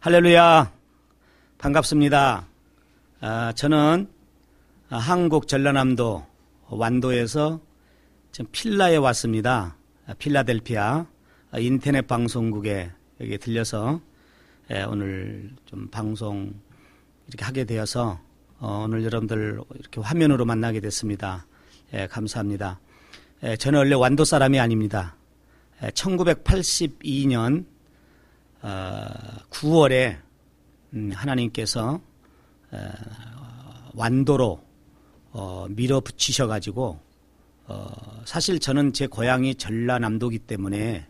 할렐루야. 반갑습니다. 아, 저는 한국 전라남도 완도에서 지금 필라에 왔습니다. 아, 필라델피아 인터넷 방송국에 여기 들려서 예, 오늘 좀 방송 이렇게 하게 되어서 어, 오늘 여러분들 이렇게 화면으로 만나게 됐습니다. 예, 감사합니다. 예, 저는 원래 완도 사람이 아닙니다. 1982년 9월에 어, 음, 하나님께서 어, 완도로 어, 밀어붙이셔가지고 사실 저는 제 고향이 전라남도기 때문에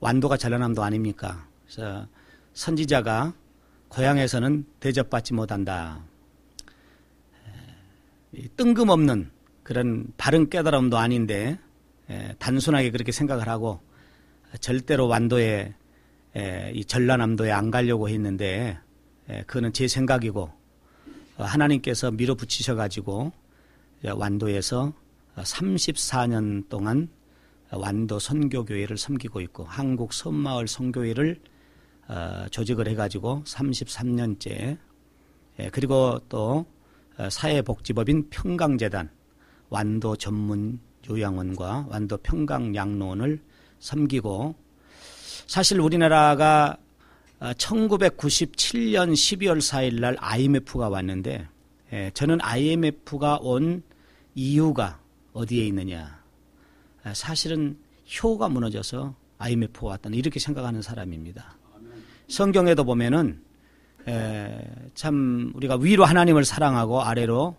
완도가 전라남도 아닙니까? 그래서 선지자가 고향에서는 대접받지 못한다. 뜬금없는 그런 바른 깨달음도 아닌데 단순하게 그렇게 생각을 하고 절대로 완도에 에, 예, 이 전라남도에 안 가려고 했는데 에, 예, 그거는 제 생각이고 어, 하나님께서 밀어붙이셔 가지고 예, 완도에서 34년 동안 완도 선교교회를 섬기고 있고 한국 섬마을 선교회를 어, 조직을 해가지고 33년째 예, 그리고 또 어, 사회복지법인 평강재단 완도 전문 요양원과 완도 평강양로원을 섬기고 사실 우리나라가 1997년 12월 4일 날 IMF가 왔는데 예, 저는 IMF가 온 이유가 어디에 있느냐. 아, 사실은 효가 무너져서 IMF가 왔다는 이렇게 생각하는 사람입니다. 성경에도 보면은 에, 예, 참 우리가 위로 하나님을 사랑하고 아래로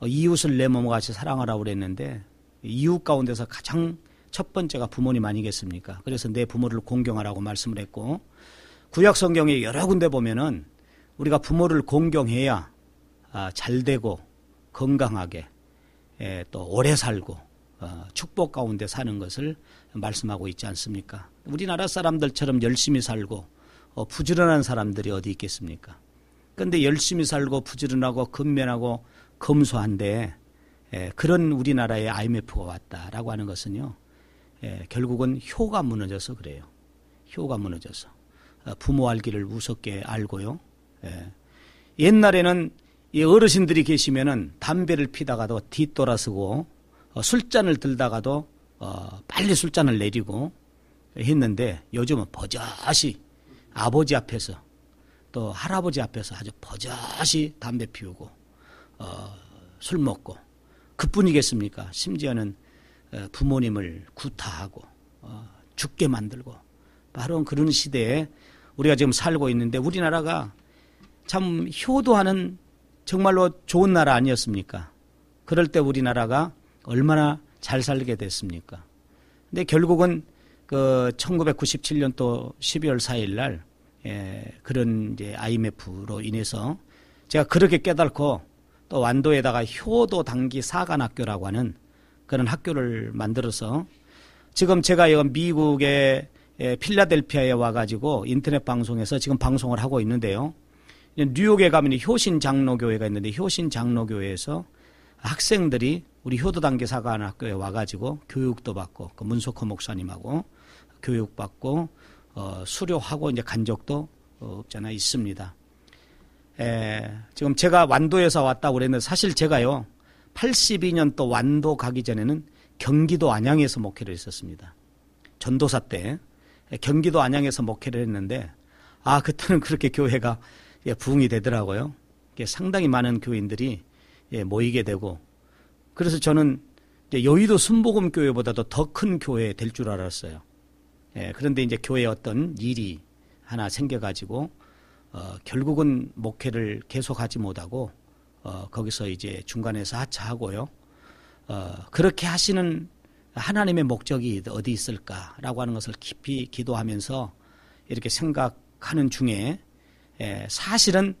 어, 이웃을 내 몸과 같이 사랑하라고 그랬는데 이웃 가운데서 가장 첫 번째가 부모님 아니겠습니까? 그래서 내 부모를 공경하라고 말씀을 했고 구약 성경의 여러 군데 보면은 우리가 부모를 공경해야 아, 잘 되고 건강하게 예, 또 오래 살고 어, 축복 가운데 사는 것을 말씀하고 있지 않습니까? 우리나라 사람들처럼 열심히 살고 어, 부지런한 사람들이 어디 있겠습니까? 그런데 열심히 살고 부지런하고 근면하고 검소한데 예, 그런 우리나라의 IMF가 왔다라고 하는 것은요 예, 결국은 효가 무너져서 그래요. 효가 무너져서 아, 부모 알기를 무섭게 알고요. 예. 옛날에는 이 어르신들이 계시면은 담배를 피다가도 뒤돌아서고 어, 술잔을 들다가도 어, 빨리 술잔을 내리고 했는데 요즘은 버젓이 아버지 앞에서 또 할아버지 앞에서 아주 버젓이 담배 피우고 어, 술 먹고 그뿐이겠습니까? 심지어는 어, 부모님을 구타하고 어, 죽게 만들고 바로 뭐 그런 시대에 우리가 지금 살고 있는데 우리나라가 참 효도하는 정말로 좋은 나라 아니었습니까? 그럴 때 우리나라가 얼마나 잘 살게 됐습니까? 근데 결국은 그 1997년 도 12월 4일 날 예, 그런 이제 IMF로 인해서 제가 그렇게 깨달고 또 완도에다가 효도 단기 사관학교라고 하는 그런 학교를 만들어서 지금 제가 미국의 필라델피아에 와가지고 인터넷 방송에서 지금 방송을 하고 있는데요. 뉴욕에 가면 효신 장로교회가 있는데 효신 장로교회에서 학생들이 우리 효도단계 사관학교에 와가지고 교육도 받고 그 문석호 목사님하고 교육받고 어, 수료하고 이제 간 적도 없잖아 있습니다. 에, 지금 제가 완도에서 왔다고 그랬는데 사실 제가요 82년 또 완도 가기 전에는 경기도 안양에서 목회를 했었습니다. 전도사 때 경기도 안양에서 목회를 했는데 아 그때는 그렇게 교회가 예, 부흥이 되더라고요. 상당히 많은 교인들이 예, 모이게 되고 그래서 저는 여의도 순복음 교회보다도 더 큰 교회 될 줄 알았어요. 예, 그런데 이제 교회 어떤 일이 하나 생겨가지고 어, 결국은 목회를 계속하지 못하고 어, 거기서 이제 중간에서 하차하고요. 어, 그렇게 하시는 하나님의 목적이 어디 있을까라고 하는 것을 깊이 기도하면서 이렇게 생각하는 중에 에, 예, 사실은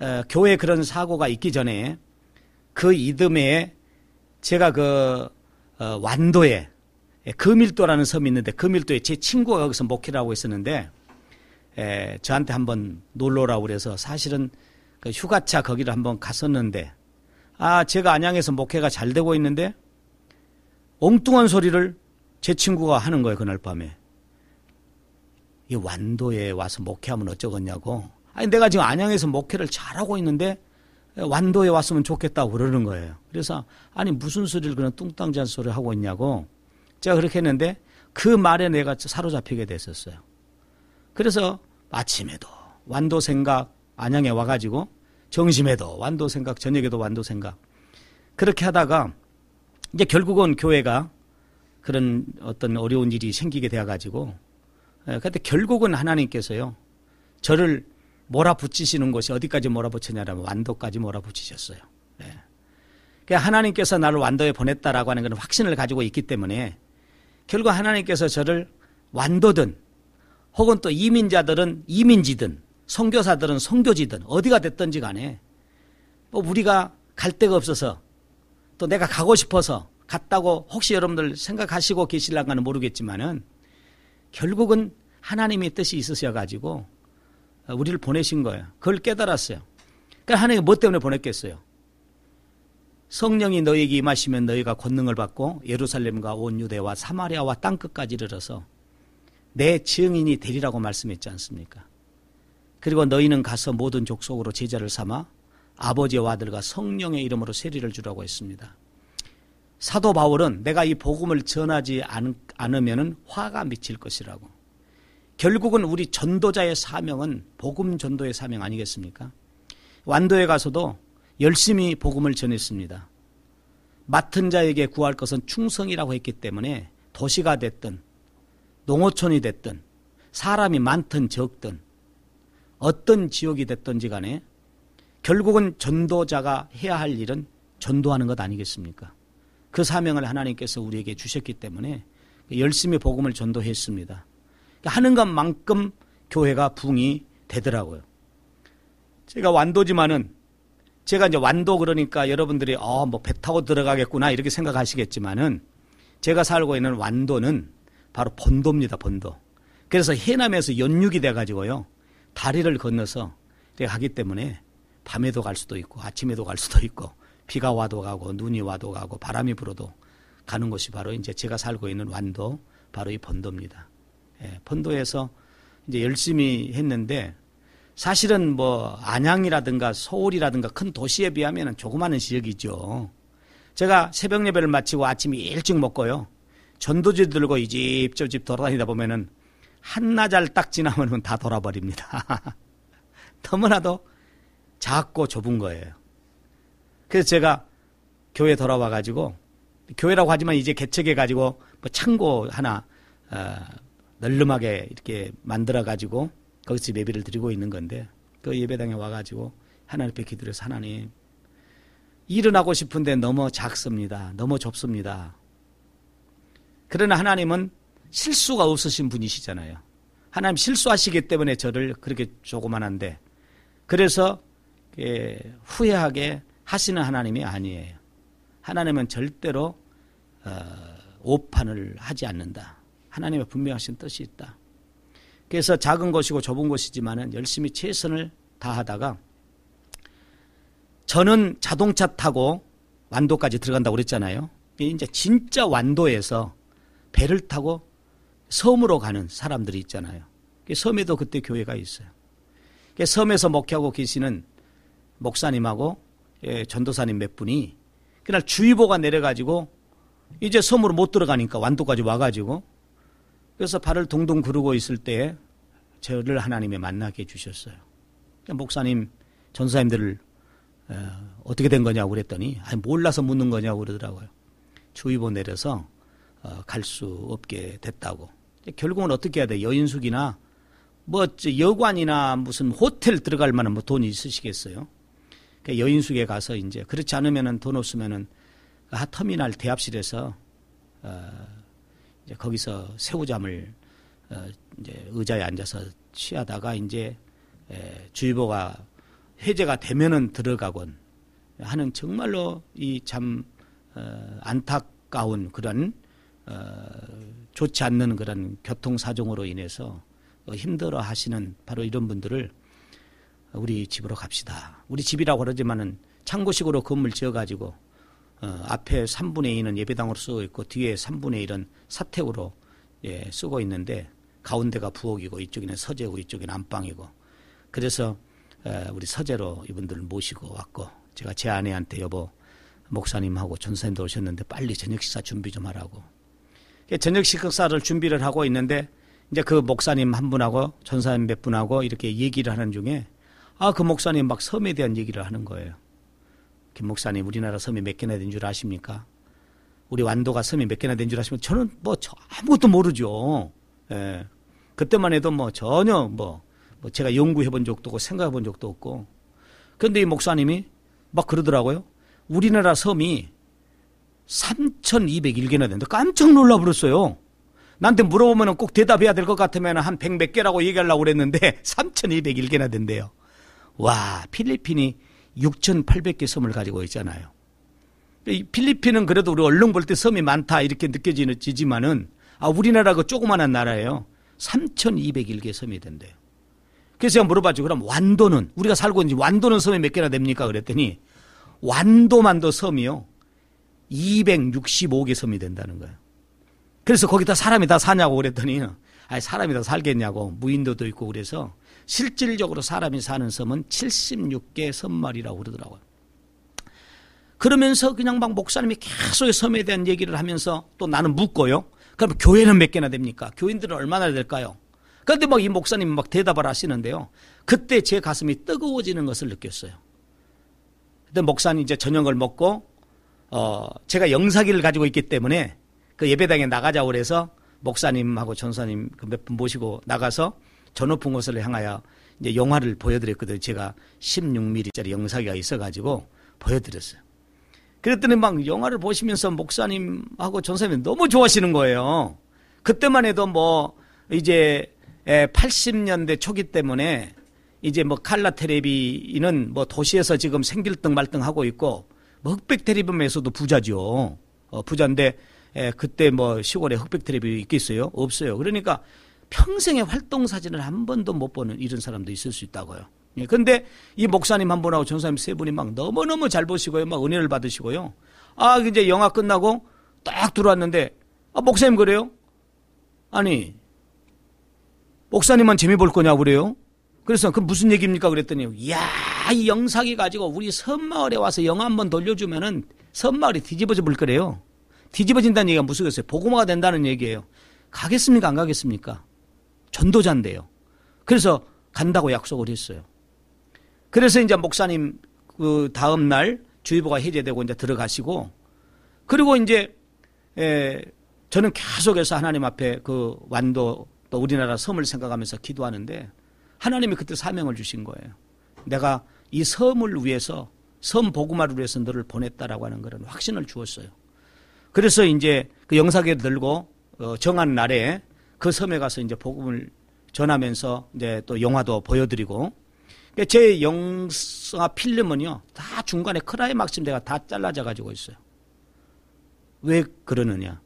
에, 어, 교회 그런 사고가 있기 전에 그 이듬해 제가 그 어, 완도에 에, 예, 금일도라는 섬이 있는데 금일도에 제 친구가 여기서 목회를 하고 있었는데 에, 예, 저한테 한번 놀러라 그래서 사실은 그 휴가차 거기를 한번 갔었는데 아 제가 안양에서 목회가 잘 되고 있는데 엉뚱한 소리를 제 친구가 하는 거예요 그날 밤에 이 완도에 와서 목회하면 어쩌겠냐고 아니 내가 지금 안양에서 목회를 잘하고 있는데 완도에 왔으면 좋겠다고 그러는 거예요. 그래서 아니 무슨 소리를 그런 뚱땅잔 소리를 하고 있냐고 제가 그렇게 했는데 그 말에 내가 사로잡히게 됐었어요. 그래서 아침에도 완도 생각, 안양에 와가지고 정심에도 완도 생각, 저녁에도 완도 생각. 그렇게 하다가 이제 결국은 교회가 그런 어떤 어려운 일이 생기게 되어가지고 예, 그때 결국은 하나님께서요 저를 몰아붙이시는 것이 어디까지 몰아붙였냐면 완도까지 몰아붙이셨어요. 예. 그러니까 하나님께서 나를 완도에 보냈다라고 하는 그런 확신을 가지고 있기 때문에 결국 하나님께서 저를 완도든 혹은 또 이민자들은 이민지든 성교사들은성교지든 어디가 됐든지 간에 뭐 우리가 갈 데가 없어서 또 내가 가고 싶어서 갔다고 혹시 여러분들 생각하시고 계실랑가는 모르겠지만은 결국은 하나님의 뜻이 있으셔 가지고 어, 우리를 보내신 거예요. 그걸 깨달았어요. 그러니까 하나님이 뭐 때문에 보냈겠어요? 성령이 너에게 희 임하시면 너희가 권능을 받고 예루살렘과 온 유대와 사마리아와 땅 끝까지 이르러서 내 증인이 되리라고 말씀했지 않습니까? 그리고 너희는 가서 모든 족속으로 제자를 삼아 아버지와 아들과 성령의 이름으로 세리를 주라고 했습니다. 사도 바울은 내가 이 복음을 전하지 않으면 화가 미칠 것이라고. 결국은 우리 전도자의 사명은 복음 전도의 사명 아니겠습니까? 완도에 가서도 열심히 복음을 전했습니다. 맡은 자에게 구할 것은 충성이라고 했기 때문에 도시가 됐든 농어촌이 됐든 사람이 많든 적든 어떤 지역이 됐든지 간에 결국은 전도자가 해야 할 일은 전도하는 것 아니겠습니까? 그 사명을 하나님께서 우리에게 주셨기 때문에 열심히 복음을 전도했습니다. 하는 것만큼 교회가 붕이 되더라고요. 제가 완도지만은 제가 이제 완도 그러니까 여러분들이 어뭐배 아, 타고 들어가겠구나 이렇게 생각하시겠지만은 제가 살고 있는 완도는 바로 본도입니다. 본도. 그래서 해남에서 연륙이 돼 가지고요. 다리를 건너서 가기 때문에 밤에도 갈 수도 있고 아침에도 갈 수도 있고 비가 와도 가고 눈이 와도 가고 바람이 불어도 가는 곳이 바로 이제 제가 살고 있는 완도 바로 이 번도입니다. 예, 번도에서 이제 열심히 했는데 사실은 뭐 안양이라든가 서울이라든가 큰 도시에 비하면 조그마한 지역이죠. 제가 새벽 예배를 마치고 아침에 일찍 먹고요. 전도지 들고 이 집 저 집 돌아다니다 보면은 한나절 딱 지나면 다 돌아버립니다. 너무나도 작고 좁은 거예요. 그래서 제가 교회 돌아와 가지고 교회라고 하지만 이제 개척해 가지고 뭐 창고 하나 어, 널름하게 이렇게 만들어 가지고 거기서 예배를 드리고 있는 건데 그 예배당에 와 가지고 하나님께 기도해서 하나님 일어나고 싶은데 너무 작습니다. 너무 좁습니다. 그러나 하나님은 실수가 없으신 분이시잖아요. 하나님 실수하시기 때문에 저를 그렇게 조그만한데 그래서 예, 후회하게 하시는 하나님이 아니에요. 하나님은 절대로 어, 오판을 하지 않는다. 하나님의 분명하신 뜻이 있다. 그래서 작은 것이고 좁은 것이지만 열심히 최선을 다하다가 저는 자동차 타고 완도까지 들어간다고 그랬잖아요. 이제 진짜 완도에서 배를 타고 섬으로 가는 사람들이 있잖아요. 그 섬에도 그때 교회가 있어요. 그 섬에서 목회하고 계시는 목사님하고 예, 전도사님 몇 분이 그날 주의보가 내려가지고 이제 섬으로 못 들어가니까 완도까지 와가지고 그래서 발을 동동 구르고 있을 때 저를 하나님이 만나게 해주셨어요. 그러니까 목사님, 전사님들을 어, 떻게된 거냐고 그랬더니 니 몰라서 묻는 거냐고 그러더라고요. 주의보 내려서 어, 갈 수 없게 됐다고. 결국은 어떻게 해야 돼? 여인숙이나 뭐 여관이나 무슨 호텔 들어갈 만한 뭐 돈이 있으시겠어요? 그까 그러니까 여인숙에 가서 이제 그렇지 않으면은 돈 없으면은 하 아, 터미널 대합실에서 어 이제 거기서 새우잠을 어 이제 의자에 앉아서 취하다가 이제 에 주의보가 해제가 되면은 들어가곤 하는 정말로 이참어 안타까운 그런 어, 좋지 않는 그런 교통 사정으로 인해서 힘들어 하시는 바로 이런 분들을 우리 집으로 갑시다. 우리 집이라고 그러지만은 창고식으로 건물 지어가지고 어, 앞에 3분의 2는 예배당으로 쓰고 있고 뒤에 3분의 1은 사택으로 예, 쓰고 있는데 가운데가 부엌이고 이쪽에는 서재고 이쪽에는 안방이고 그래서 에, 어, 우리 서재로 이분들을 모시고 왔고 제가 제 아내한테 여보 목사님하고 전사님도 오셨는데 빨리 저녁 식사 준비 좀 하라고 예, 저녁 식사를 준비를 하고 있는데 이제 그 목사님 한 분하고 전사님 몇 분하고 이렇게 얘기를 하는 중에 아 그 목사님 막 섬에 대한 얘기를 하는 거예요. 김 목사님 우리나라 섬이 몇 개나 된 줄 아십니까? 우리 완도가 섬이 몇 개나 된 줄 아시면 저는 뭐 아무것도 모르죠. 예. 그때만 해도 뭐 전혀 뭐, 뭐 제가 연구해 본 적도 없고 생각해 본 적도 없고. 그런데 이 목사님이 막 그러더라고요. 우리나라 섬이 3,201개나 된다. 깜짝 놀라버렸어요. 나한테 물어보면 꼭 대답해야 될 것 같으면 한 100 몇 개라고 얘기하려고 그랬는데 3,201개나 된대요. 와, 필리핀이 6,800개 섬을 가지고 있잖아요. 필리핀은 그래도 우리 얼른 볼 때 섬이 많다 이렇게 느껴지지만은 아, 우리나라가 조그만한 나라예요. 3,201개 섬이 된대요. 그래서 제가 물어봤죠. 그럼 완도는 우리가 살고 있는 완도는 섬이 몇 개나 됩니까? 그랬더니 완도만도 섬이요. 265개 섬이 된다는 거예요. 그래서 거기다 사람이 다 사냐고 그랬더니 아 사람이 다 살겠냐고 무인도도 있고 그래서 실질적으로 사람이 사는 섬은 76개 섬말이라고 그러더라고요. 그러면서 그냥 막 목사님이 계속 섬에 대한 얘기를 하면서 또 나는 묻고요. 그럼 교회는 몇 개나 됩니까? 교인들은 얼마나 될까요? 그런데 막 이 목사님이 막 대답을 하시는데요. 그때 제 가슴이 뜨거워지는 것을 느꼈어요. 그때 목사님 이제 저녁을 먹고 어, 제가 영사기를 가지고 있기 때문에 그 예배당에 나가자고 그래서 목사님하고 전사님 그 몇 분 모시고 나가서 저 높은 곳을 향하여 이제 영화를 보여드렸거든요. 제가 16mm짜리 영사기가 있어가지고 보여드렸어요. 그랬더니 막 영화를 보시면서 목사님하고 전사님 너무 좋아하시는 거예요. 그때만 해도 뭐 이제 80년대 예, 초기 때문에 이제 뭐 칼라 테레비는 뭐 도시에서 지금 생길등 말등 하고 있고 흑백 테레비만에서도 부자죠. 어, 부자인데 에, 예, 그때 뭐 시골에 흑백 테레비 있겠어요? 없어요. 그러니까 평생의 활동 사진을 한 번도 못 보는 이런 사람도 있을 수 있다고요. 예, 근데 이 목사님 한 분하고 전사님 세 분이 막 너무너무 잘 보시고요. 막 은혜를 받으시고요. 아, 이제 영화 끝나고 딱 들어왔는데, 아, 목사님 그래요? 아니, 목사님만 재미 볼 거냐고 그래요? 그래서 그 무슨 얘기입니까? 그랬더니 이야 이 영상이 가지고 우리 섬마을에 와서 영화 한 번 돌려주면은 섬마을이 뒤집어져 볼 거래요. 뒤집어진다는 얘기가 무슨 얘기겠요 보고마가 된다는 얘기예요. 가겠습니까? 안 가겠습니까? 전도자인데요. 그래서 간다고 약속을 했어요. 그래서 이제 목사님 그 다음 날 주의보가 해제되고 이제 들어가시고 그리고 이제 에 저는 계속해서 하나님 앞에 그 완도 또 우리나라 섬을 생각하면서 기도하는데 하나님이 그때 사명을 주신 거예요. 내가 이 섬을 위해서 섬 보구마를 위해서 너를 보냈다라고 하는 그런 확신을 주었어요. 그래서 이제 그 영사계를 들고 어, 정한 날에 그 섬에 가서 이제 복음을 전하면서 이제 또 영화도 보여드리고 그러니까 제 영화 필름은요 다 중간에 크라이막스 내가 다 잘라져 가지고 있어요. 왜 그러느냐?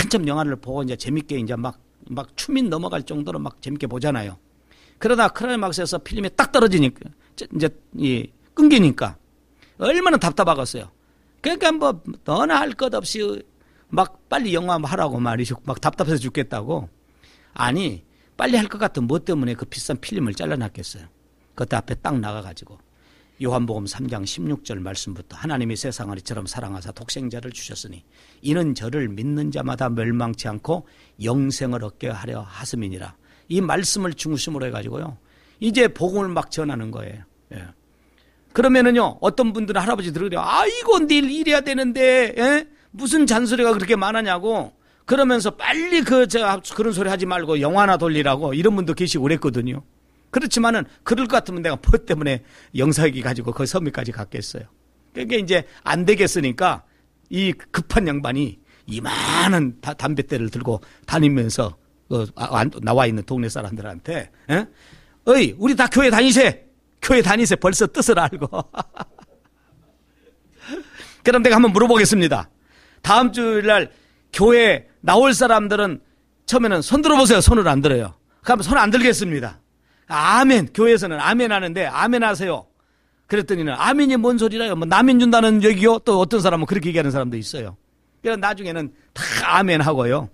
한참 영화를 보고 이제 재밌게 이제 막 막 춤이 넘어갈 정도로 막 재밌게 보잖아요. 그러다 크라이막스에서 필름이 딱 떨어지니까 이제 이 끊기니까 얼마나 답답하겠어요. 그러니까 뭐 너나 할 것 없이 막 빨리 영화 하라고 말이죠. 막 답답해서 죽겠다고. 아니 빨리 할 것 같은 뭐 때문에 그 비싼 필름을 잘라놨겠어요. 그때 앞에 딱 나가가지고 요한복음 3장 16절 말씀부터 하나님이 세상을 이처럼 사랑하사 독생자를 주셨으니 이는 저를 믿는 자마다 멸망치 않고 영생을 얻게 하려 하심이니라. 이 말씀을 중심으로 해가지고요. 이제 복음을 막 전하는 거예요. 예. 그러면은요, 어떤 분들은 할아버지 들으려, 아이고, 내일 일해야 되는데, 예? 무슨 잔소리가 그렇게 많으냐고, 그러면서 빨리 그, 저, 그런 소리 하지 말고 영화나 돌리라고 이런 분도 계시고 그랬거든요. 그렇지만은, 그럴 것 같으면 내가 뭐 때문에 영사기 가지고 그 섬유까지 갔겠어요. 그게 이제 안 되겠으니까 이 급한 양반이 이만한 담뱃대를 들고 다니면서 그 나와 있는 동네 사람들한테 에? 예? 어이 우리 다 교회 다니세 교회 다니세 벌써 뜻을 알고 그럼 내가 한번 물어보겠습니다 다음 주일날 교회 나올 사람들은 처음에는 손 들어보세요 손을 안 들어요 그럼 손 안 들겠습니다 아멘 교회에서는 아멘 하는데 아멘 하세요 그랬더니는 아멘이 뭔 소리라요 뭐 남인 준다는 얘기요 또 어떤 사람은 뭐 그렇게 얘기하는 사람도 있어요 그래서 나중에는 다 아멘 하고요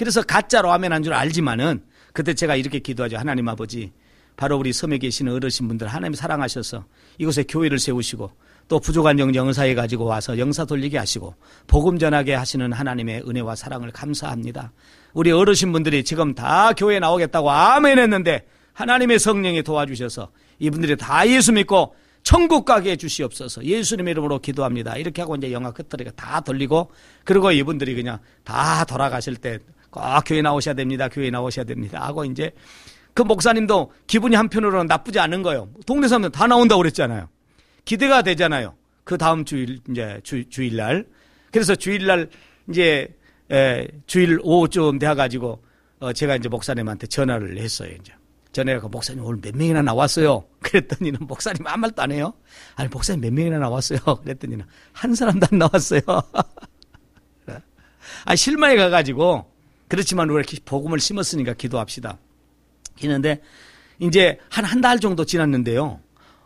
그래서 가짜 라면 한줄 알지만은 그때 제가 이렇게 기도하죠. 하나님 아버지, 바로 우리 섬에 계시는 어르신분들 하나님 사랑하셔서 이곳에 교회를 세우시고 또 부족한 영 영사에 가지고 와서 영사 돌리게 하시고 복음 전하게 하시는 하나님의 은혜와 사랑을 감사합니다. 우리 어르신분들이 지금 다 교회 나오겠다고 아멘 했는데 하나님의 성령이 도와주셔서 이분들이 다 예수 믿고 천국 가게 해주시옵소서 예수님 이름으로 기도합니다. 이렇게 하고 이제 영화 끝들이가 다 돌리고 그리고 이분들이 그냥 다 돌아가실 때꼭 아, 교회 나오셔야 됩니다. 교회 나오셔야 됩니다. 하고 이제 그 목사님도 기분이 한편으로는 나쁘지 않은 거예요. 동네 사람들 다 나온다고 그랬잖아요. 기대가 되잖아요. 그 다음 주일 이제 주, 주일날 그래서 주일날 이제 에, 주일 오후쯤 돼 가지고 어, 제가 이제 목사님한테 전화를 했어요. 이제 전화해서 그 목사님 오늘 몇 명이나 나왔어요? 그랬더니는 목사님 아무 말도 안 해요. 아니 목사님 몇 명이나 나왔어요? 그랬더니는 한 사람도 안 나왔어요. 아 실망해 가가지고 그렇지만 우리가 복음을 심었으니까 기도합시다. 했는데 이제 한 한 달 정도 지났는데요.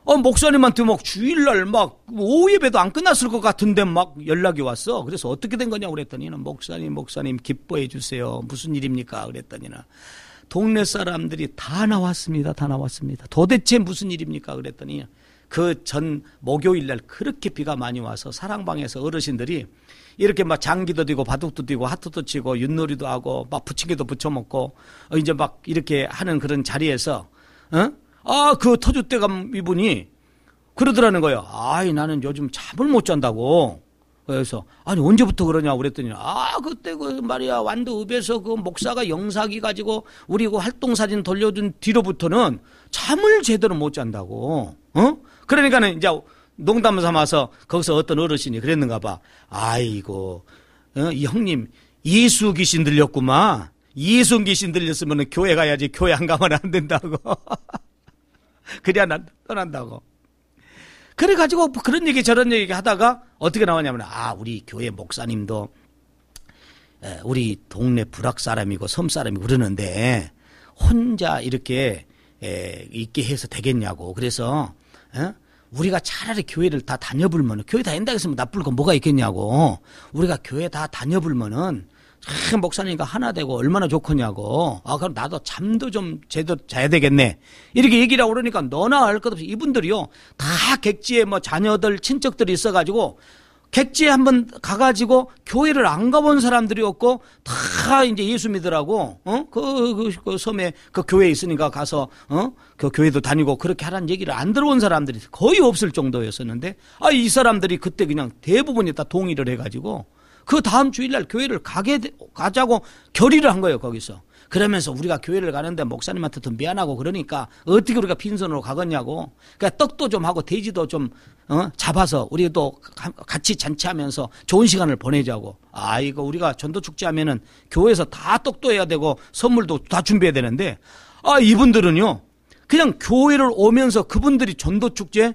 어, 목사님한테 막 주일날 막 오후 예배도 안 끝났을 것 같은데 막 연락이 왔어. 그래서 어떻게 된 거냐고 그랬더니는 목사님, 목사님 기뻐해 주세요. 무슨 일입니까? 그랬더니는 동네 사람들이 다 나왔습니다. 다 나왔습니다. 도대체 무슨 일입니까? 그랬더니 그 전 목요일날 그렇게 비가 많이 와서 사랑방에서 어르신들이 이렇게 막 장기도 뛰고 바둑도 뛰고 하트도 치고 윷놀이도 하고 막 부침개도 붙여 먹고 어, 이제 막 이렇게 하는 그런 자리에서 어? 아, 그 터줏대감 이분이 그러더라는 거예요. 아이, 나는 요즘 잠을 못 잔다고. 그래서 아니 언제부터 그러냐 그랬더니 아 그때 그 말이야 완도 읍에서 그 목사가 영사기 가지고 우리 그 활동 사진 돌려준 뒤로부터는 잠을 제대로 못 잔다고 어 그러니까는 이제 농담 삼아서 거기서 어떤 어르신이 그랬는가 봐. 아이고, 어? 이 형님, 예수 귀신 들렸구만. 예수 귀신 들렸으면 교회 가야지 교회 안 가면 안 된다고. 그래야 난, 떠난다고. 그래가지고 뭐 그런 얘기 저런 얘기 하다가 어떻게 나왔냐면, 아, 우리 교회 목사님도 우리 동네 불악 사람이고 섬사람이 그러는데 혼자 이렇게 있게 해서 되겠냐고. 그래서 어? 우리가 차라리 교회를 다 다녀불면은 교회 다닌다 했으면 나쁠 건 뭐가 있겠냐고. 우리가 교회 다 다녀불면은 아, 목사님과 하나 되고 얼마나 좋겠냐고. 아, 그럼 나도 잠도 좀 제대로 자야 되겠네. 이렇게 얘기라고 그러니까 너나 할 것 없이 이분들이요. 다 객지에 뭐 자녀들, 친척들이 있어가지고 객지에 한번 가가지고 교회를 안 가본 사람들이 없고 다 이제 예수 믿으라고 어그 그, 그, 그 섬에 그 교회 있으니까 가서 어 그 교회도 다니고 그렇게 하라는 얘기를 안 들어온 사람들이 거의 없을 정도였었는데 아 이 사람들이 그때 그냥 대부분이 다 동의를 해가지고 그 다음 주일날 교회를 가게 가자고 결의를 한 거예요 거기서 그러면서 우리가 교회를 가는데 목사님한테 더 미안하고 그러니까 어떻게 우리가 빈손으로 가겠냐고 그러니까 떡도 좀 하고 돼지도 좀 어? 잡아서 우리 도 같이 잔치하면서 좋은 시간을 보내자고. 아, 이거 우리가 전도 축제 하면은 교회에서 다 똑도해야 되고 선물도 다 준비해야 되는데 아, 이분들은요. 그냥 교회를 오면서 그분들이 전도 축제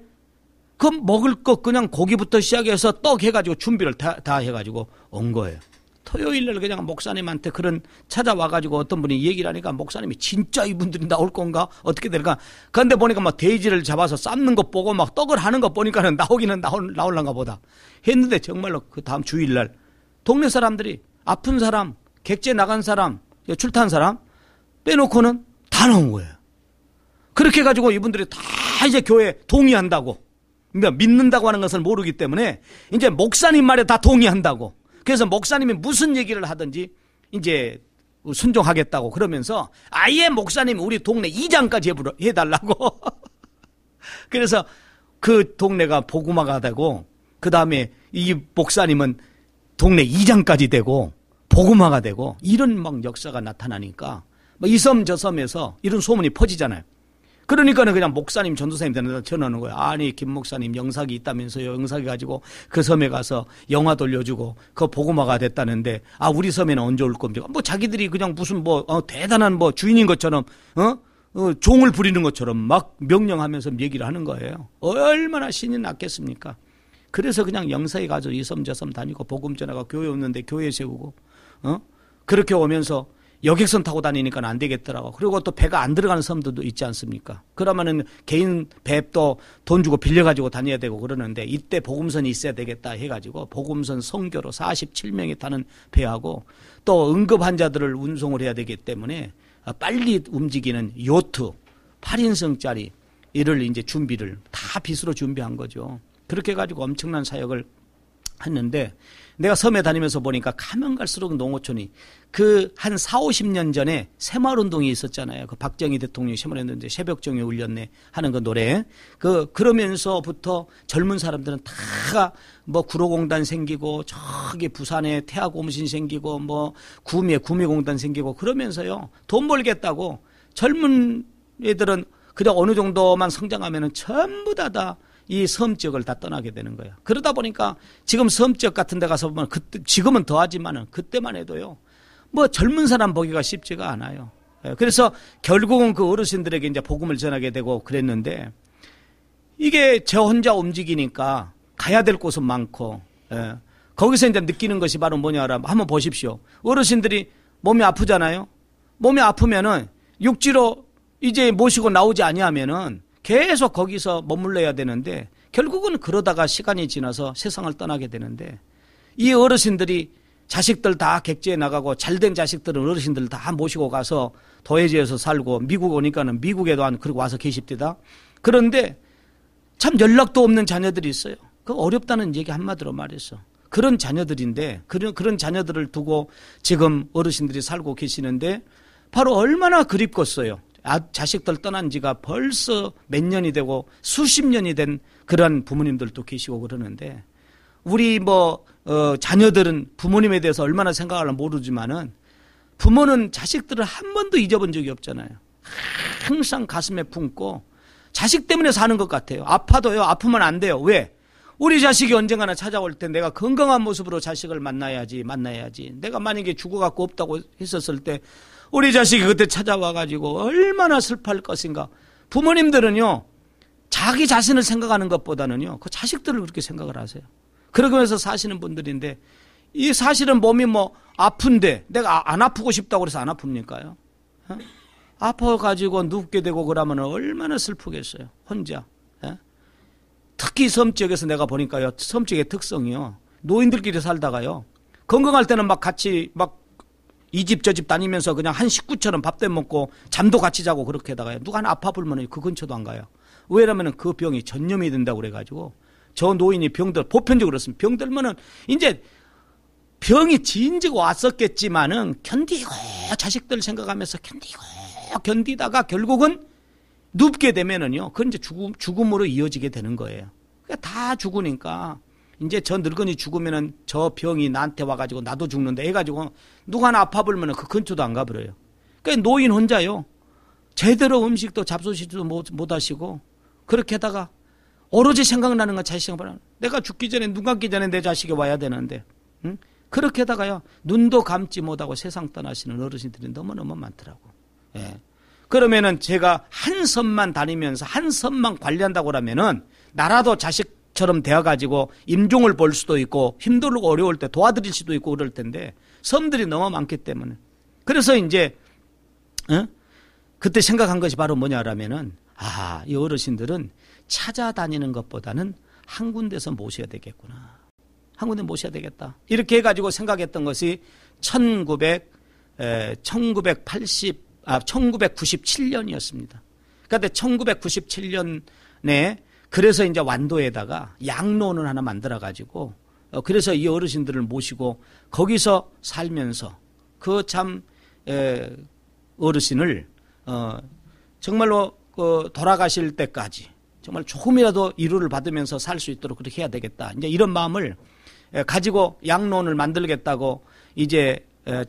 그 먹을 것 그냥 고기부터 시작해서 떡 해가지고 준비를 다, 다 해가지고 온 거예요. 토요일 날 그냥 목사님한테 그런 찾아와 가지고 어떤 분이 얘기를 하니까 목사님이 진짜 이분들이 나올 건가 어떻게 될까 그런데 보니까 막 돼지를 잡아서 삶는 것 보고 막 떡을 하는 것 보니까는 나오기는 나올 나올란가 보다 했는데 정말로 그 다음 주일 날 동네 사람들이 아픈 사람 객제 나간 사람 출탄 사람 빼놓고는 다 나온 거예요. 그렇게 해 가지고 이분들이 다 이제 교회 동의한다고. 그러니까 믿는다고 하는 것을 모르기 때문에 이제 목사님 말에 다 동의한다고. 그래서 목사님이 무슨 얘기를 하든지 이제 순종하겠다고 그러면서 아예 목사님 우리 동네 이장까지 해달라고. 그래서 그 동네가 보구마가 되고 그 다음에 이 목사님은 동네 이장까지 되고 보구마가 되고 이런 막 역사가 나타나니까 뭐 이섬 저 섬에서 이런 소문이 퍼지잖아요. 그러니까는 그냥 목사님 전도사님한테 전화하는 거예요. 아니 김 목사님 영사기 있다면서요. 영사기 가지고 그 섬에 가서 영화 돌려주고 그 보고마가 됐다는데 아 우리 섬에는 언제 올 겁니까? 뭐 자기들이 그냥 무슨 뭐 어, 대단한 뭐 주인인 것처럼 어? 어 종을 부리는 것처럼 막 명령하면서 얘기를 하는 거예요. 얼마나 신이 났겠습니까? 그래서 그냥 영사에 가서 이 섬 저 섬 다니고 복음 전화가 교회 오는데 교회 세우고 어? 그렇게 오면서 여객선 타고 다니니까 안 되겠더라고. 그리고 또 배가 안 들어가는 섬들도 있지 않습니까? 그러면은 개인 배도 돈 주고 빌려가지고 다녀야 되고 그러는데 이때 보금선이 있어야 되겠다 해가지고 보금선 선교로 47명이 타는 배하고 또 응급 환자들을 운송을 해야 되기 때문에 빨리 움직이는 요트 8인승짜리 이를 이제 준비를 다 빚으로 준비한 거죠. 그렇게 해가지고 엄청난 사역을 했는데 내가 섬에 다니면서 보니까 가면 갈수록 농어촌이 그 한 4, 50년 전에 새마을운동이 있었잖아요. 그 박정희 대통령이 세마을했는데 새벽종이 울렸네 하는 그 노래. 그 그러면서부터 젊은 사람들은 다 뭐 구로공단 생기고 저기 부산에 태아곰신 생기고 뭐 구미 에 구미공단 생기고 그러면서요 돈 벌겠다고 젊은 애들은 그냥 어느 정도만 성장하면은 전부 다다 이섬 지역을 다 떠나게 되는 거예요 그러다 보니까 지금 섬 지역 같은 데 가서 보면 그때 지금은 더하지만은 그때만 해도요. 뭐 젊은 사람 보기가 쉽지가 않아요. 예, 그래서 결국은 그 어르신들에게 이제 복음을 전하게 되고 그랬는데 이게 저 혼자 움직이니까 가야 될 곳은 많고 예. 거기서 이제 느끼는 것이 바로 뭐냐라 한번 보십시오. 어르신들이 몸이 아프잖아요. 몸이 아프면은 육지로 이제 모시고 나오지 아니하면은 계속 거기서 머물러야 되는데 결국은 그러다가 시간이 지나서 세상을 떠나게 되는데 이 어르신들이 자식들 다 객지에 나가고 잘 된 자식들은 어르신들 다 모시고 가서 도해지에서 살고 미국 오니까는 미국에도 안 그리고 와서 계십디다. 그런데 참 연락도 없는 자녀들이 있어요. 그 어렵다는 얘기 한마디로 말해서 그런 자녀들인데 그런 그런 자녀들을 두고 지금 어르신들이 살고 계시는데 바로 얼마나 그립겠어요. 아, 자식들 떠난 지가 벌써 몇 년이 되고 수십 년이 된그런 부모님들도 계시고 그러는데 우리 뭐 어, 자녀들은 부모님에 대해서 얼마나 생각하지 모르지만은 부모는 자식들을 한 번도 잊어본 적이 없잖아요. 항상 가슴에 품고 자식 때문에 사는 것 같아요. 아파도요. 아프면 안 돼요. 왜? 우리 자식이 언젠가나 찾아올 때 내가 건강한 모습으로 자식을 만나야지, 만나야지. 내가 만약에 죽어갖고 없다고 했었을 때 우리 자식이 그때 찾아와가지고 얼마나 슬퍼할 것인가. 부모님들은요, 자기 자신을 생각하는 것보다는요, 그 자식들을 그렇게 생각을 하세요. 그러면서 사시는 분들인데, 이 사실은 몸이 뭐 아픈데, 내가 아, 안 아프고 싶다고 해서안 아픕니까요? 어? 아파가지고 눕게 되고 그러면 얼마나 슬프겠어요. 혼자. 예? 특히 섬 지역에서 내가 보니까요. 섬 지역의 특성이요. 노인들끼리 살다가요. 건강할 때는 막 같이 막 이집저집 다니면서 그냥 한 식구처럼 밥도 먹고 잠도 같이 자고 그렇게 하다가 누가 하나 아파 불면 그 근처도 안 가요. 왜냐면은 그 병이 전염이 된다고 그래가지고 저 노인이 병들 보편적으로 그렇습니다. 병들면은 이제 병이 진즉 왔었겠지만은 견디고 자식들 생각하면서 견디고 견디다가 결국은 눕게 되면은요. 그건 이제 죽음, 죽음으로 이어지게 되는 거예요. 그러니까 다 죽으니까 이제 저 늙은이 죽으면은 저 병이 나한테 와가지고 나도 죽는데 해가지고 누가 하나 아파 불면은 그 근처도 안 가버려요. 그러니까 노인 혼자요. 제대로 음식도 잡수시도 지 못, 못 하시고 그렇게 하다가 오로지 생각나는 건 자식 생각라 내가 죽기 전에 눈 감기 전에 내 자식이 와야 되는데 응? 그렇게 하다가요 눈도 감지 못하고 세상 떠나시는 어르신들이 너무너무 많더라고 예. 그러면은 제가 한 섬만 다니면서 한 섬만 관리한다고 하면은 나라도 자식 처럼 되어가지고 임종을 볼 수도 있고 힘들고 어려울 때 도와드릴 수도 있고 그럴 텐데 섬들이 너무 많기 때문에 그래서 이제 어? 그때 생각한 것이 바로 뭐냐라면은 아이 어르신들은 찾아다니는 것보다는 한 군데서 모셔야 되겠구나 한 군데 모셔야 되겠다 이렇게 해가지고 생각했던 것이 1900 에, 1980 아 1997년이었습니다. 그런데 1997년에 그래서 이제 완도에다가 양로원을 하나 만들어 가지고 어, 그래서 이 어르신들을 모시고 거기서 살면서 그 참 어르신을 어 정말로 그 돌아가실 때까지 정말 조금이라도 이루를 받으면서 살 수 있도록 그렇게 해야 되겠다. 이제 이런 마음을 가지고 양로원을 만들겠다고 이제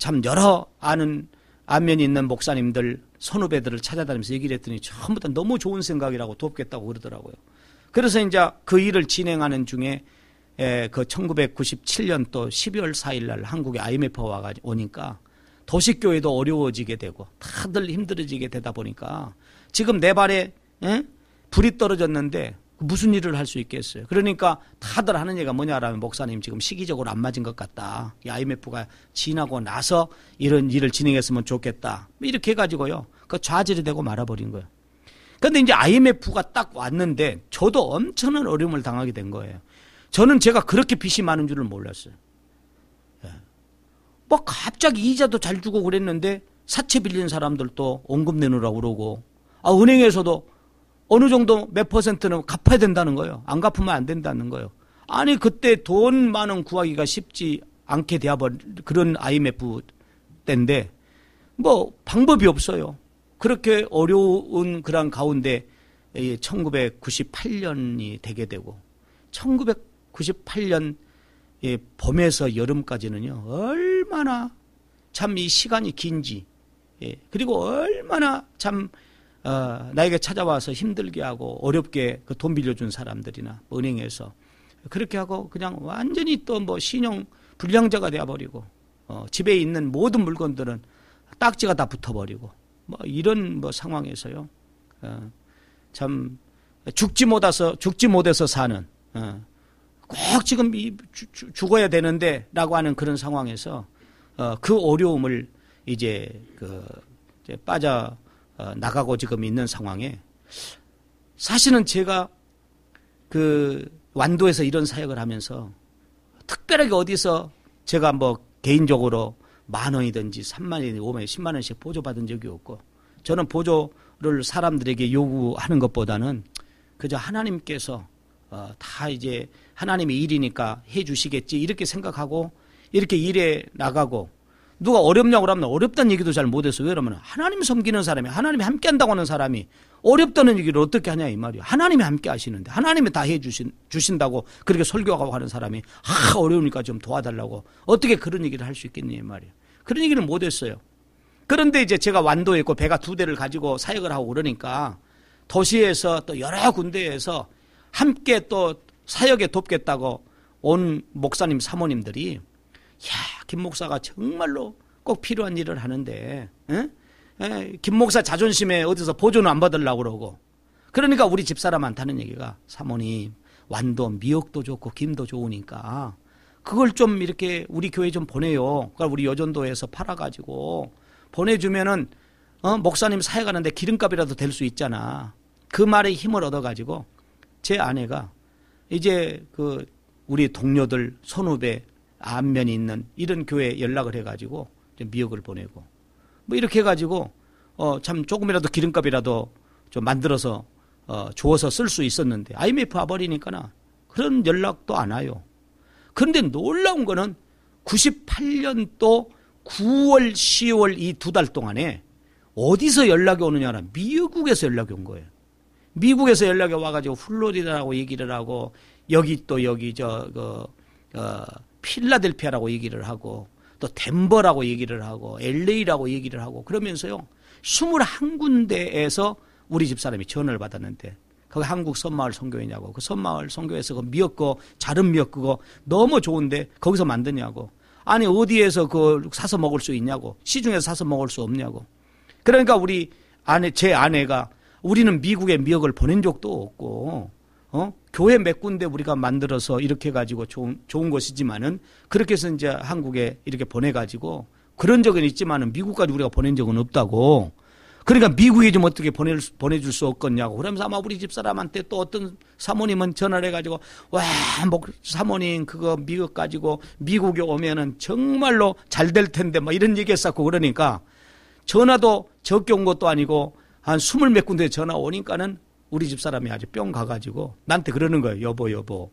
참 여러 아는 안면이 있는 목사님들 선후배들을 찾아다니면서 얘기를 했더니 전부 다 너무 좋은 생각이라고 돕겠다고 그러더라고요. 그래서 이제 그 일을 진행하는 중에 에, 그 1997년 또 12월 4일 날 한국에 IMF가 와 오니까 도시교회도 어려워지게 되고 다들 힘들어지게 되다 보니까 지금 내 발에 에? 불이 떨어졌는데 무슨 일을 할 수 있겠어요. 그러니까 다들 하는 얘기가 뭐냐라면 목사님 지금 시기적으로 안 맞은 것 같다. 이 IMF가 지나고 나서 이런 일을 진행했으면 좋겠다. 뭐 이렇게 해가지고요. 그 좌절이 되고 말아버린 거예요. 근데 이제 IMF가 딱 왔는데 저도 엄청난 어려움을 당하게 된 거예요. 저는 제가 그렇게 빚이 많은 줄을 몰랐어요. 예. 뭐 갑자기 이자도 잘 주고 그랬는데 사채 빌린 사람들도 원금 내느라고 그러고 아 은행에서도 어느 정도 몇 퍼센트는 갚아야 된다는 거예요. 안 갚으면 안 된다는 거예요. 아니 그때 돈 많은 구하기가 쉽지 않게 되어버린 그런 IMF 때인데 뭐 방법이 없어요. 그렇게 어려운 그런 가운데 1998년이 되게 되고 1998년 봄에서 여름까지는요 얼마나 참 이 시간이 긴지 예, 그리고 얼마나 참 어, 나에게 찾아와서 힘들게 하고 어렵게 그 돈 빌려준 사람들이나 뭐 은행에서 그렇게 하고 그냥 완전히 또 뭐 신용 불량자가 되어버리고 어, 집에 있는 모든 물건들은 딱지가 다 붙어버리고 뭐 이런 뭐 상황에서요. 어, 참 죽지 못해서 죽지 못해서 사는 어, 꼭 지금 이, 주, 죽어야 되는데라고 하는 그런 상황에서 어, 그 어려움을 이제 그 이제 빠져 어, 나가고 지금 있는 상황에 사실은 제가 그 완도에서 이런 사역을 하면서 특별하게 어디서 제가 뭐 개인적으로 만 원이든지 3만 원이든지 5만 원, 10만 원씩 보조받은 적이 없고 저는 보조를 사람들에게 요구하는 것보다는 그저 하나님께서 어, 다 이제 하나님의 일이니까 해 주시겠지 이렇게 생각하고 이렇게 일해 나가고 누가 어렵냐고 하면 어렵다는 얘기도 잘 못해서 왜 그러면 하나님 섬기는 사람이 하나님이 함께 한다고 하는 사람이 어렵다는 얘기를 어떻게 하냐 이말이에요 하나님이 함께 하시는데 하나님이 다 해 주신 주신다고 그렇게 설교하고 하는 사람이 아 어려우니까 좀 도와달라고 어떻게 그런 얘기를 할 수 있겠니 이말이에요 그런 얘기를 못 했어요. 그런데 이제 제가 완도에 있고 배가 두 대를 가지고 사역을 하고 그러니까 도시에서 또 여러 군데에서 함께 또 사역에 돕겠다고 온 목사님 사모님들이 야, 김 목사가 정말로 꼭 필요한 일을 하는데 에? 에, 예, 김 목사 자존심에 어디서 보존을안 받으려고 그러고 그러니까 우리 집사람한테 하는 얘기가 사모님 완도 미역도 좋고 김도 좋으니까 그걸 좀 이렇게 우리 교회 좀 보내요. 그러니까 우리 여전도에서 팔아가지고 보내주면은 어? 목사님 사회 가는데 기름값이라도 될 수 있잖아. 그 말에 힘을 얻어가지고 제 아내가 이제 그 우리 동료들 선후배 안면이 있는 이런 교회에 연락을 해가지고 미역을 보내고 뭐 이렇게 해가지고 어 참 조금이라도 기름값이라도 좀 만들어서 어, 주어서 쓸 수 있었는데 IMF 와버리니까나 그런 연락도 안 와요. 그런데 놀라운 거는 98년도 9월, 10월 이 두 달 동안에 어디서 연락이 오느냐는 미국에서 연락이 온 거예요. 미국에서 연락이 와가지고 플로리다라고 얘기를 하고 여기 또 여기 저, 그, 어, 필라델피아라고 얘기를 하고 또 덴버라고 얘기를 하고 LA라고 얘기를 하고 그러면서요. 21군데에서 우리 집사람이 전화를 받았는데 그 한국 섬마을 선교회냐고 그 섬마을 선교회에서 그 미역국 자른 미역국 너무 좋은데 거기서 만드냐고 아니 어디에서 그 사서 먹을 수 있냐고 시중에서 사서 먹을 수 없냐고 그러니까 우리 아내 제 아내가 우리는 미국에 미역을 보낸 적도 없고 어? 교회 몇 군데 우리가 만들어서 이렇게 가지고 좋은, 좋은 것이지만은 그렇게 해서 이제 한국에 이렇게 보내가지고 그런 적은 있지만은 미국까지 우리가 보낸 적은 없다고 그러니까 미국에 좀 어떻게 보낼, 보내줄 수 없겠냐고. 그러면서 아마 우리 집사람한테 또 어떤 사모님은 전화를 해가지고, 와, 목, 뭐 사모님 그거 미국 가지고 미국에 오면은 정말로 잘 될 텐데 막 뭐 이런 얘기 했었고 그러니까 전화도 적게 온 것도 아니고 한 스물 몇 군데 전화 오니까는 우리 집사람이 아주 뿅 가가지고 나한테 그러는 거예요. 여보, 여보.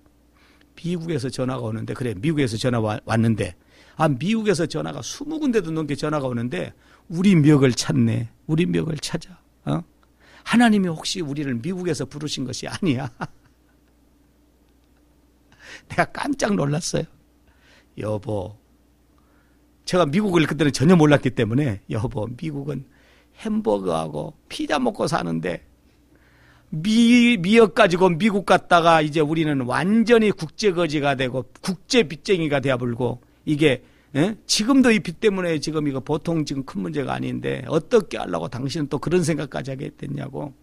미국에서 전화가 오는데, 그래, 미국에서 전화 와, 왔는데, 아, 미국에서 전화가 스무 군데도 넘게 전화가 오는데, 우리 멱을 찾네. 우리 멱을 찾아. 어? 하나님이 혹시 우리를 미국에서 부르신 것이 아니야. 내가 깜짝 놀랐어요. 여보, 제가 미국을 그때는 전혀 몰랐기 때문에 여보, 미국은 햄버거하고 피자 먹고 사는데 미, 미역 가지고 미국 갔다가 이제 우리는 완전히 국제거지가 되고 국제빚쟁이가 되어버리고 이게 예? 지금도 이 빚 때문에 지금 이거 보통 지금 큰 문제가 아닌데 어떻게 하려고 당신은 또 그런 생각까지 하게 됐냐고.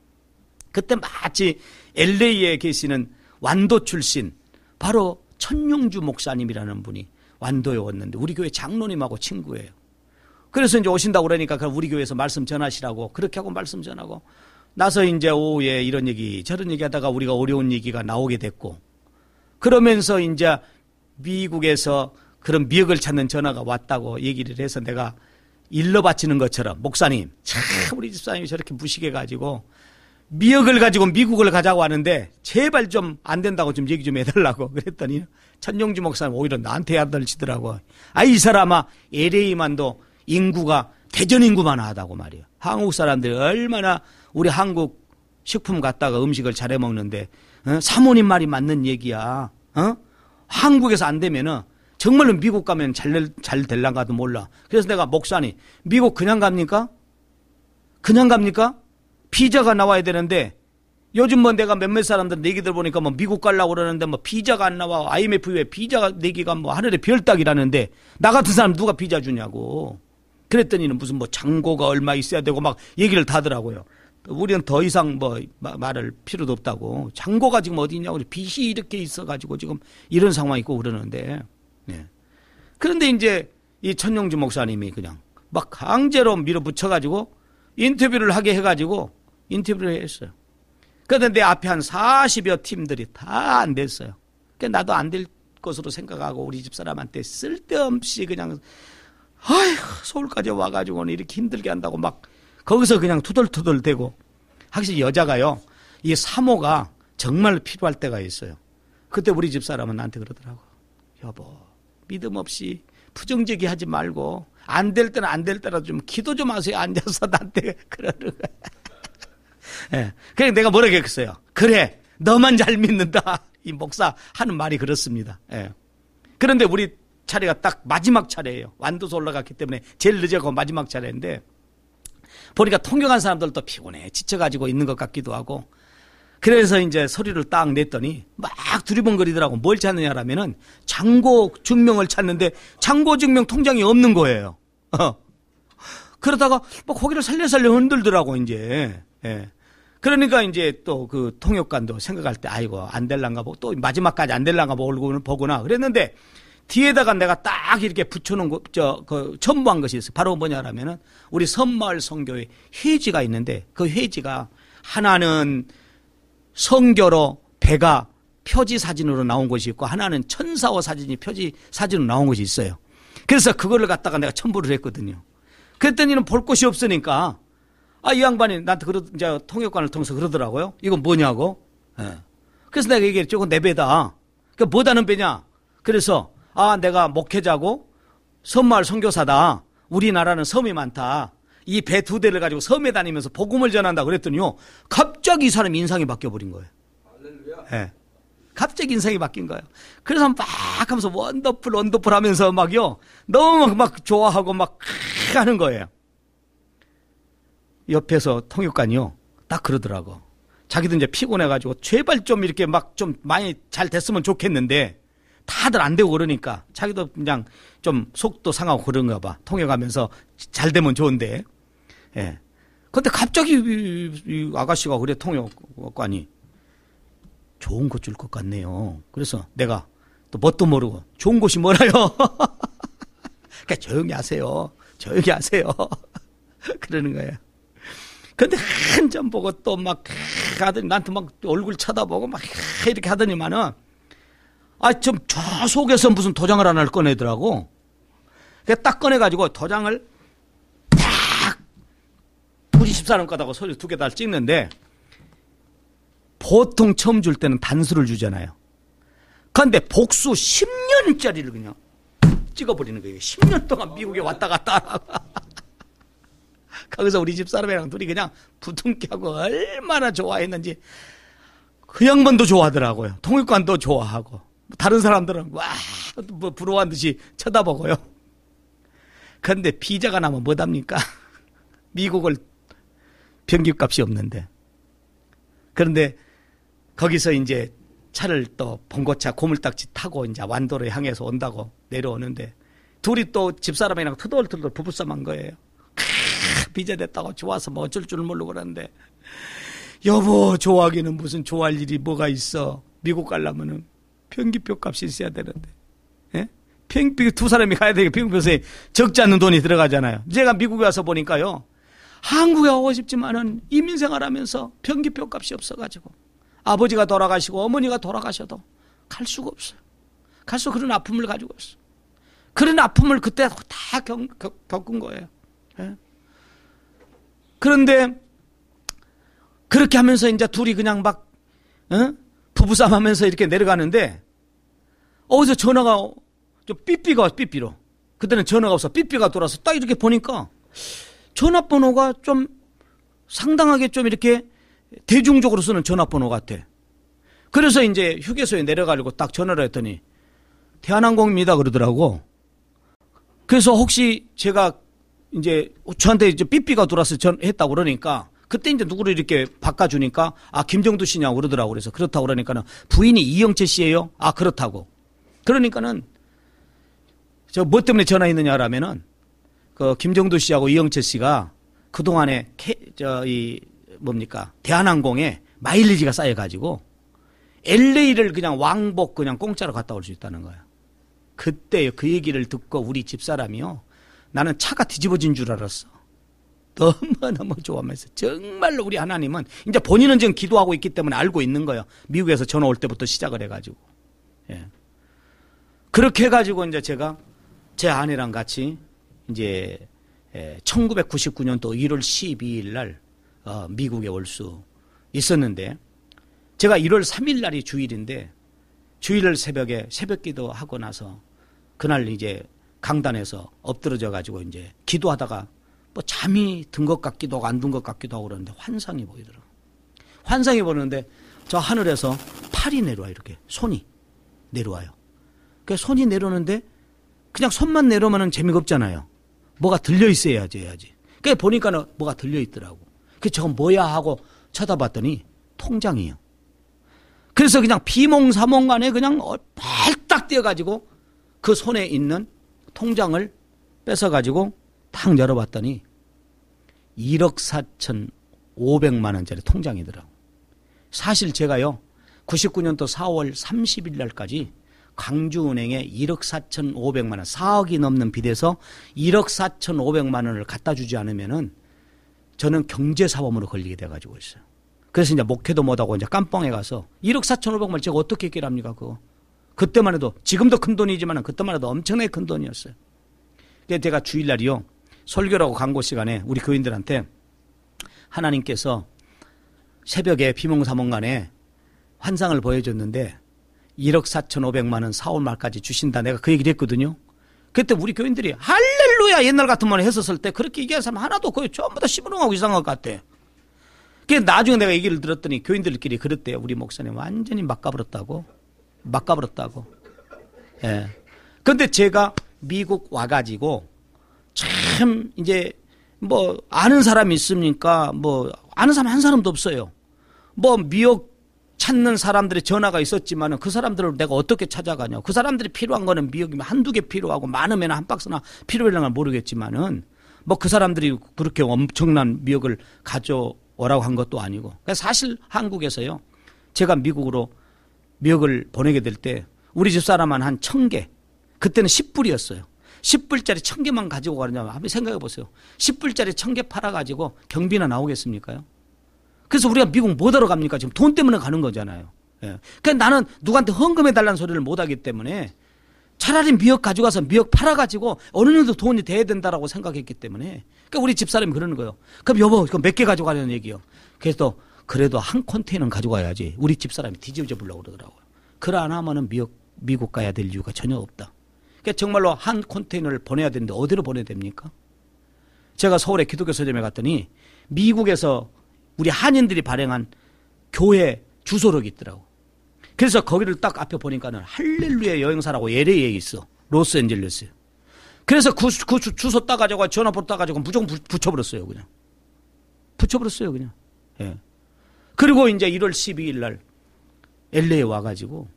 그때 마치 LA에 계시는 완도 출신 바로 천용주 목사님이라는 분이 완도에 왔는데 우리 교회 장로님하고 친구예요. 그래서 이제 오신다고 그러니까 그럼 우리 교회에서 말씀 전하시라고 그렇게 하고 말씀 전하고 나서 이제 오후에 이런 얘기 저런 얘기 하다가 우리가 어려운 얘기가 나오게 됐고 그러면서 이제 미국에서 그런 미역을 찾는 전화가 왔다고 얘기를 해서 내가 일러 바치는 것처럼 목사님 참 우리 집사님이 저렇게 무식해 가지고 미역을 가지고 미국을 가자고 하는데 제발 좀 안 된다고 좀 얘기 좀 해달라고 그랬더니 천용주 목사님 오히려 나한테 야단치더라고. 아이 사람아 LA만도 인구가 대전 인구만 하다고 말이야. 한국 사람들이 얼마나 우리 한국 식품 갖다가 음식을 잘해 먹는데 어? 사모님 말이 맞는 얘기야. 어? 한국에서 안 되면은 정말로 미국 가면 잘, 잘 될랑가도 몰라. 그래서 내가 목사니, 미국 그냥 갑니까? 그냥 갑니까? 비자가 나와야 되는데, 요즘 뭐 내가 몇몇 사람들 내기들 보니까 뭐 미국 갈라고 그러는데 뭐 비자가 안 나와. IMF에 비자가 내기가 뭐 하늘의 별따기라는데, 나 같은 사람 누가 비자 주냐고. 그랬더니는 무슨 뭐장고가 얼마 있어야 되고 막 얘기를 다더라고요. 우리는 더 이상 뭐말할 필요도 없다고. 장고가 지금 어디 있냐고. 빚이 이렇게 있어가지고 지금 이런 상황이 있고 그러는데. 예. 그런데 이제 이 천용주 목사님이 그냥 막 강제로 밀어붙여가지고 인터뷰를 하게 해가지고 인터뷰를 했어요. 그런데 내 앞에 한 40여 팀들이 다 안 됐어요. 그 나도 안 될 것으로 생각하고 우리 집사람한테 쓸데없이 그냥 아휴 서울까지 와가지고는 이렇게 힘들게 한다고 막 거기서 그냥 투덜투덜 대고 확실히 여자가요 이 사모가 정말 필요할 때가 있어요. 그때 우리 집사람은 나한테 그러더라고 여보 믿음 없이 부정적이 하지 말고 안 될 때는 안 될 때라 좀 기도 좀 하세요. 앉아서 나한테 그러는 거야. 예. 그냥 내가 뭐라 그랬어요. 그래, 너만 잘 믿는다. 이 목사 하는 말이 그렇습니다. 예. 그런데 우리 차례가 딱 마지막 차례예요. 완도서 올라갔기 때문에 제일 늦어가고 그 마지막 차례인데 보니까 통경한 사람들도 피곤해 지쳐가지고 있는 것 같기도 하고 그래서 이제 소리를 딱 냈더니 막 두리번거리더라고. 뭘 찾느냐라면은 잔고 증명을 찾는데 잔고 증명 통장이 없는 거예요. 어. 그러다가 막고개를 살려살려 흔들더라고 이제. 예. 그러니까 이제 또 그 통역관도 생각할 때 아이고 안 될란가 보고 또 마지막까지 안 될란가 보고 보거나 그랬는데 뒤에다가 내가 딱 이렇게 붙여놓은 거, 저, 그, 첨부한 것이 있어요. 바로 뭐냐라면은 우리 섬마을 성교에 회지가 있는데 그 회지가 하나는 성교로 배가 표지 사진으로 나온 것이 있고 하나는 천사와 사진이 표지 사진으로 나온 것이 있어요. 그래서 그거를 갖다가 내가 첨부를 했거든요. 그랬더니는 볼 곳이 없으니까 아, 이 양반이 나한테 그러, 이제 통역관을 통해서 그러더라고요. 이건 뭐냐고. 예. 그래서 내가 얘기했죠. 그건 내 배다. 그러 그러니까 뭐다는 배냐. 그래서 아, 내가 목회자고 섬마을 선교사다. 우리나라는 섬이 많다. 이배두 대를 가지고 섬에 다니면서 복음을 전한다 그랬더니요. 갑자기 이 사람 인상이 바뀌어 버린 거예요. 할렐 예. 갑자기 인상이 바뀐 거예요. 그래서 막 하면서 원더풀 원더풀 하면서 막요. 너무 막, 막 좋아하고 막 하는 거예요. 옆에서 통역관이요. 딱 그러더라고. 자기도 이제 피곤해가지고 제발 좀 이렇게 막 좀 많이 잘 됐으면 좋겠는데 다들 안 되고 그러니까 자기도 그냥 좀 속도 상하고 그런가 봐. 통역하면서 잘 되면 좋은데. 예. 근데 갑자기 이, 이 아가씨가 그래 통역관이 좋은 것 줄 것 같네요. 그래서 내가 또 뭣도 모르고 좋은 곳이 뭐라요? 그러니까 조용히 하세요. 조용히 하세요. 그러는 거예요. 근데 한 점 보고 또 막 하더니 나한테 막 얼굴 쳐다보고 막 이렇게 하더니만은 아 좀 저속에서 무슨 도장을 하나를 꺼내더라고. 그딱 니까 꺼내가지고 도장을 24년 거다고 서류 두개 다 찍는데 보통 처음 줄 때는 단수를 주잖아요. 그런데 복수 10년짜리를 그냥 찍어버리는 거예요. 10년 동안 미국에 왔다 갔다 하고. 거기서 우리 집 사람이랑 둘이 그냥 부둥켜고 얼마나 좋아했는지 그 양반도 좋아하더라고요. 통일관도 좋아하고 다른 사람들은 와뭐 부러워한 듯이 쳐다보고요. 그런데 비자가 나면 뭐답니까? 미국을 변기값이 없는데. 그런데 거기서 이제 차를 또 봉고차 고물딱지 타고 이제 완도를 향해서 온다고 내려오는데 둘이 또 집사람이랑 터덜터덜 부부싸움한 거예요. 비자됐다고 좋아서 뭐 어쩔 줄 모르고 그러는데 여보 좋아하기는 무슨 좋아할 일이 뭐가 있어 미국 가려면은 비기표 값이 있어야 되는데 예? 비기표두 사람이 가야 되게 비기 표에 적지 않는 돈이 들어가잖아요. 제가 미국에 와서 보니까요 한국에 오고 싶지만은 이민생활하면서 변기표 값이 없어가지고 아버지가 돌아가시고 어머니가 돌아가셔도 갈 수가 없어요. 갈수 그런 아픔을 가지고 있어. 그런 아픔을 그때 다 겪, 겪은 거예요. 예? 그런데 그렇게 하면서 이제 둘이 그냥 막 어? 부부싸움 하면서 이렇게 내려가는데 어디서 전화가 좀 삐삐가 삐삐로 그때는 전화가 없어 삐삐가 돌아서 딱 이렇게 보니까 전화번호가 좀 상당하게 좀 이렇게 대중적으로 쓰는 전화번호 같아. 그래서 이제 휴게소에 내려가려고 딱 전화를 했더니 대한항공입니다 그러더라고. 그래서 혹시 제가 이제 저한테 이제 삐삐가 돌아서 전 했다고 그러니까 그때 이제 누구를 이렇게 바꿔주니까 아 김정두 씨냐고 그러더라고 그래서 그렇다고 그러니까는 부인이 이영채 씨예요. 아 그렇다고. 그러니까는 저 뭐 때문에 전화했느냐라면은 그 김정도 씨하고 이영채 씨가 그동안에 케, 저, 이, 뭡니까. 대한항공에 마일리지가 쌓여가지고 LA를 그냥 왕복 그냥 공짜로 갔다 올 수 있다는 거야. 그때 그 얘기를 듣고 우리 집사람이요. 나는 차가 뒤집어진 줄 알았어. 너무너무 좋아하면서 정말로 우리 하나님은 이제 본인은 지금 기도하고 있기 때문에 알고 있는 거예요. 미국에서 전화 올 때부터 시작을 해가지고. 예. 그렇게 해가지고 이제 제가 제 아내랑 같이 이제 1999년도 1월 12일 날 어, 미국에 올 수 있었는데 제가 1월 3일 날이 주일인데 주일날 새벽에 새벽 기도하고 나서 그날 이제 강단에서 엎드러져 가지고 이제 기도하다가 뭐 잠이 든 것 같기도 하고 안 든 것 같기도 하고 그러는데 환상이 보이더라 환상이 보는데 저 하늘에서 팔이 내려와 이렇게 손이 내려와요. 그 손이 내려오는데 그냥 손만 내려오면 재미가 없잖아요. 뭐가 들려 있어야지 해야지. 그게 보니까는 뭐가 들려 있더라고. 그 저건 뭐야 하고 쳐다봤더니 통장이에요. 그래서 그냥 비몽사몽간에 그냥 발딱 뛰어가지고 그 손에 있는 통장을 뺏어가지고 탁 열어봤더니 1억 4천 5백만 원짜리 통장이더라고. 사실 제가요 99년도 4월 30일 날까지 광주은행에 1억 4천5백만 원, 4억이 넘는 빚에서 1억 4천5백만 원을 갖다 주지 않으면은 저는 경제사범으로 걸리게 돼가지고 있어요. 그래서 이제 목회도 못하고 이제 깜빵에 가서 1억 4천5백만원 제가 어떻게 해결합니까, 그거. 그때만 해도, 지금도 큰 돈이지만 그때만 해도 엄청나게 큰 돈이었어요. 그래서 제가 주일날이요, 설교라고 광고 시간에 우리 교인들한테 하나님께서 새벽에 비몽사몽간에 환상을 보여줬는데 1억 4천5백만원 4월 말까지 주신다. 내가 그 얘기를 했거든요. 그때 우리 교인들이 할렐루야 옛날 같은 말을 했었을 때 그렇게 얘기한 사람 하나도 거의 전부 다 시부렁하고 이상한 것 같아. 그 나중에 내가 얘기를 들었더니 교인들끼리 그랬대요. 우리 목사님 완전히 막가버렸다고. 막가버렸다고. 예. 근데 제가 미국 와가지고 참 이제 뭐 아는 사람이 있습니까? 뭐 아는 사람 한 사람도 없어요. 뭐 미역 찾는 사람들의 전화가 있었지만 그 사람들을 내가 어떻게 찾아가냐. 그 사람들이 필요한 거는 미역이면 한두 개 필요하고 많으면 한 박스나 필요할는 걸 모르겠지만은 뭐 그 사람들이 그렇게 엄청난 미역을 가져오라고 한 것도 아니고. 그러니까 사실 한국에서요. 제가 미국으로 미역을 보내게 될 때 우리 집사람은 한 천 개. 그때는 10불이었어요. 10불짜리 천개만 가지고 가느냐. 한번 생각해 보세요. 10불짜리 천 개 팔아가지고 경비나 나오겠습니까요? 그래서 우리가 미국 못하러 갑니까? 지금 돈 때문에 가는 거잖아요. 예. 그러니까 나는 누구한테 헌금해 달라는 소리를 못 하기 때문에 차라리 미역 가져가서 미역 팔아가지고 어느 정도 돈이 돼야 된다라고 생각했기 때문에. 그러니까 우리 집사람이 그러는 거예요. 그럼 여보, 그몇개 가져가려는 얘기요. 그래서 그래도 한 컨테이너는 가져가야지. 우리 집사람이 뒤집어 져 보려고 그러더라고요. 그러 안 하면은 미역, 미국 가야 될 이유가 전혀 없다. 그러니까 정말로 한 컨테이너를 보내야 되는데 어디로 보내야 됩니까? 제가 서울에 기독교 서점에 갔더니 미국에서 우리 한인들이 발행한 교회 주소록이 있더라고. 그래서 거기를 딱 앞에 보니까는 할렐루야 여행사라고 LA에 있어. 로스앤젤레스. 그래서 그, 그 주소 따가지고 전화번호 따가지고 무조건 부, 붙여버렸어요. 그냥. 붙여버렸어요. 그냥. 예. 그리고 이제 1월 12일 날 LA에 와가지고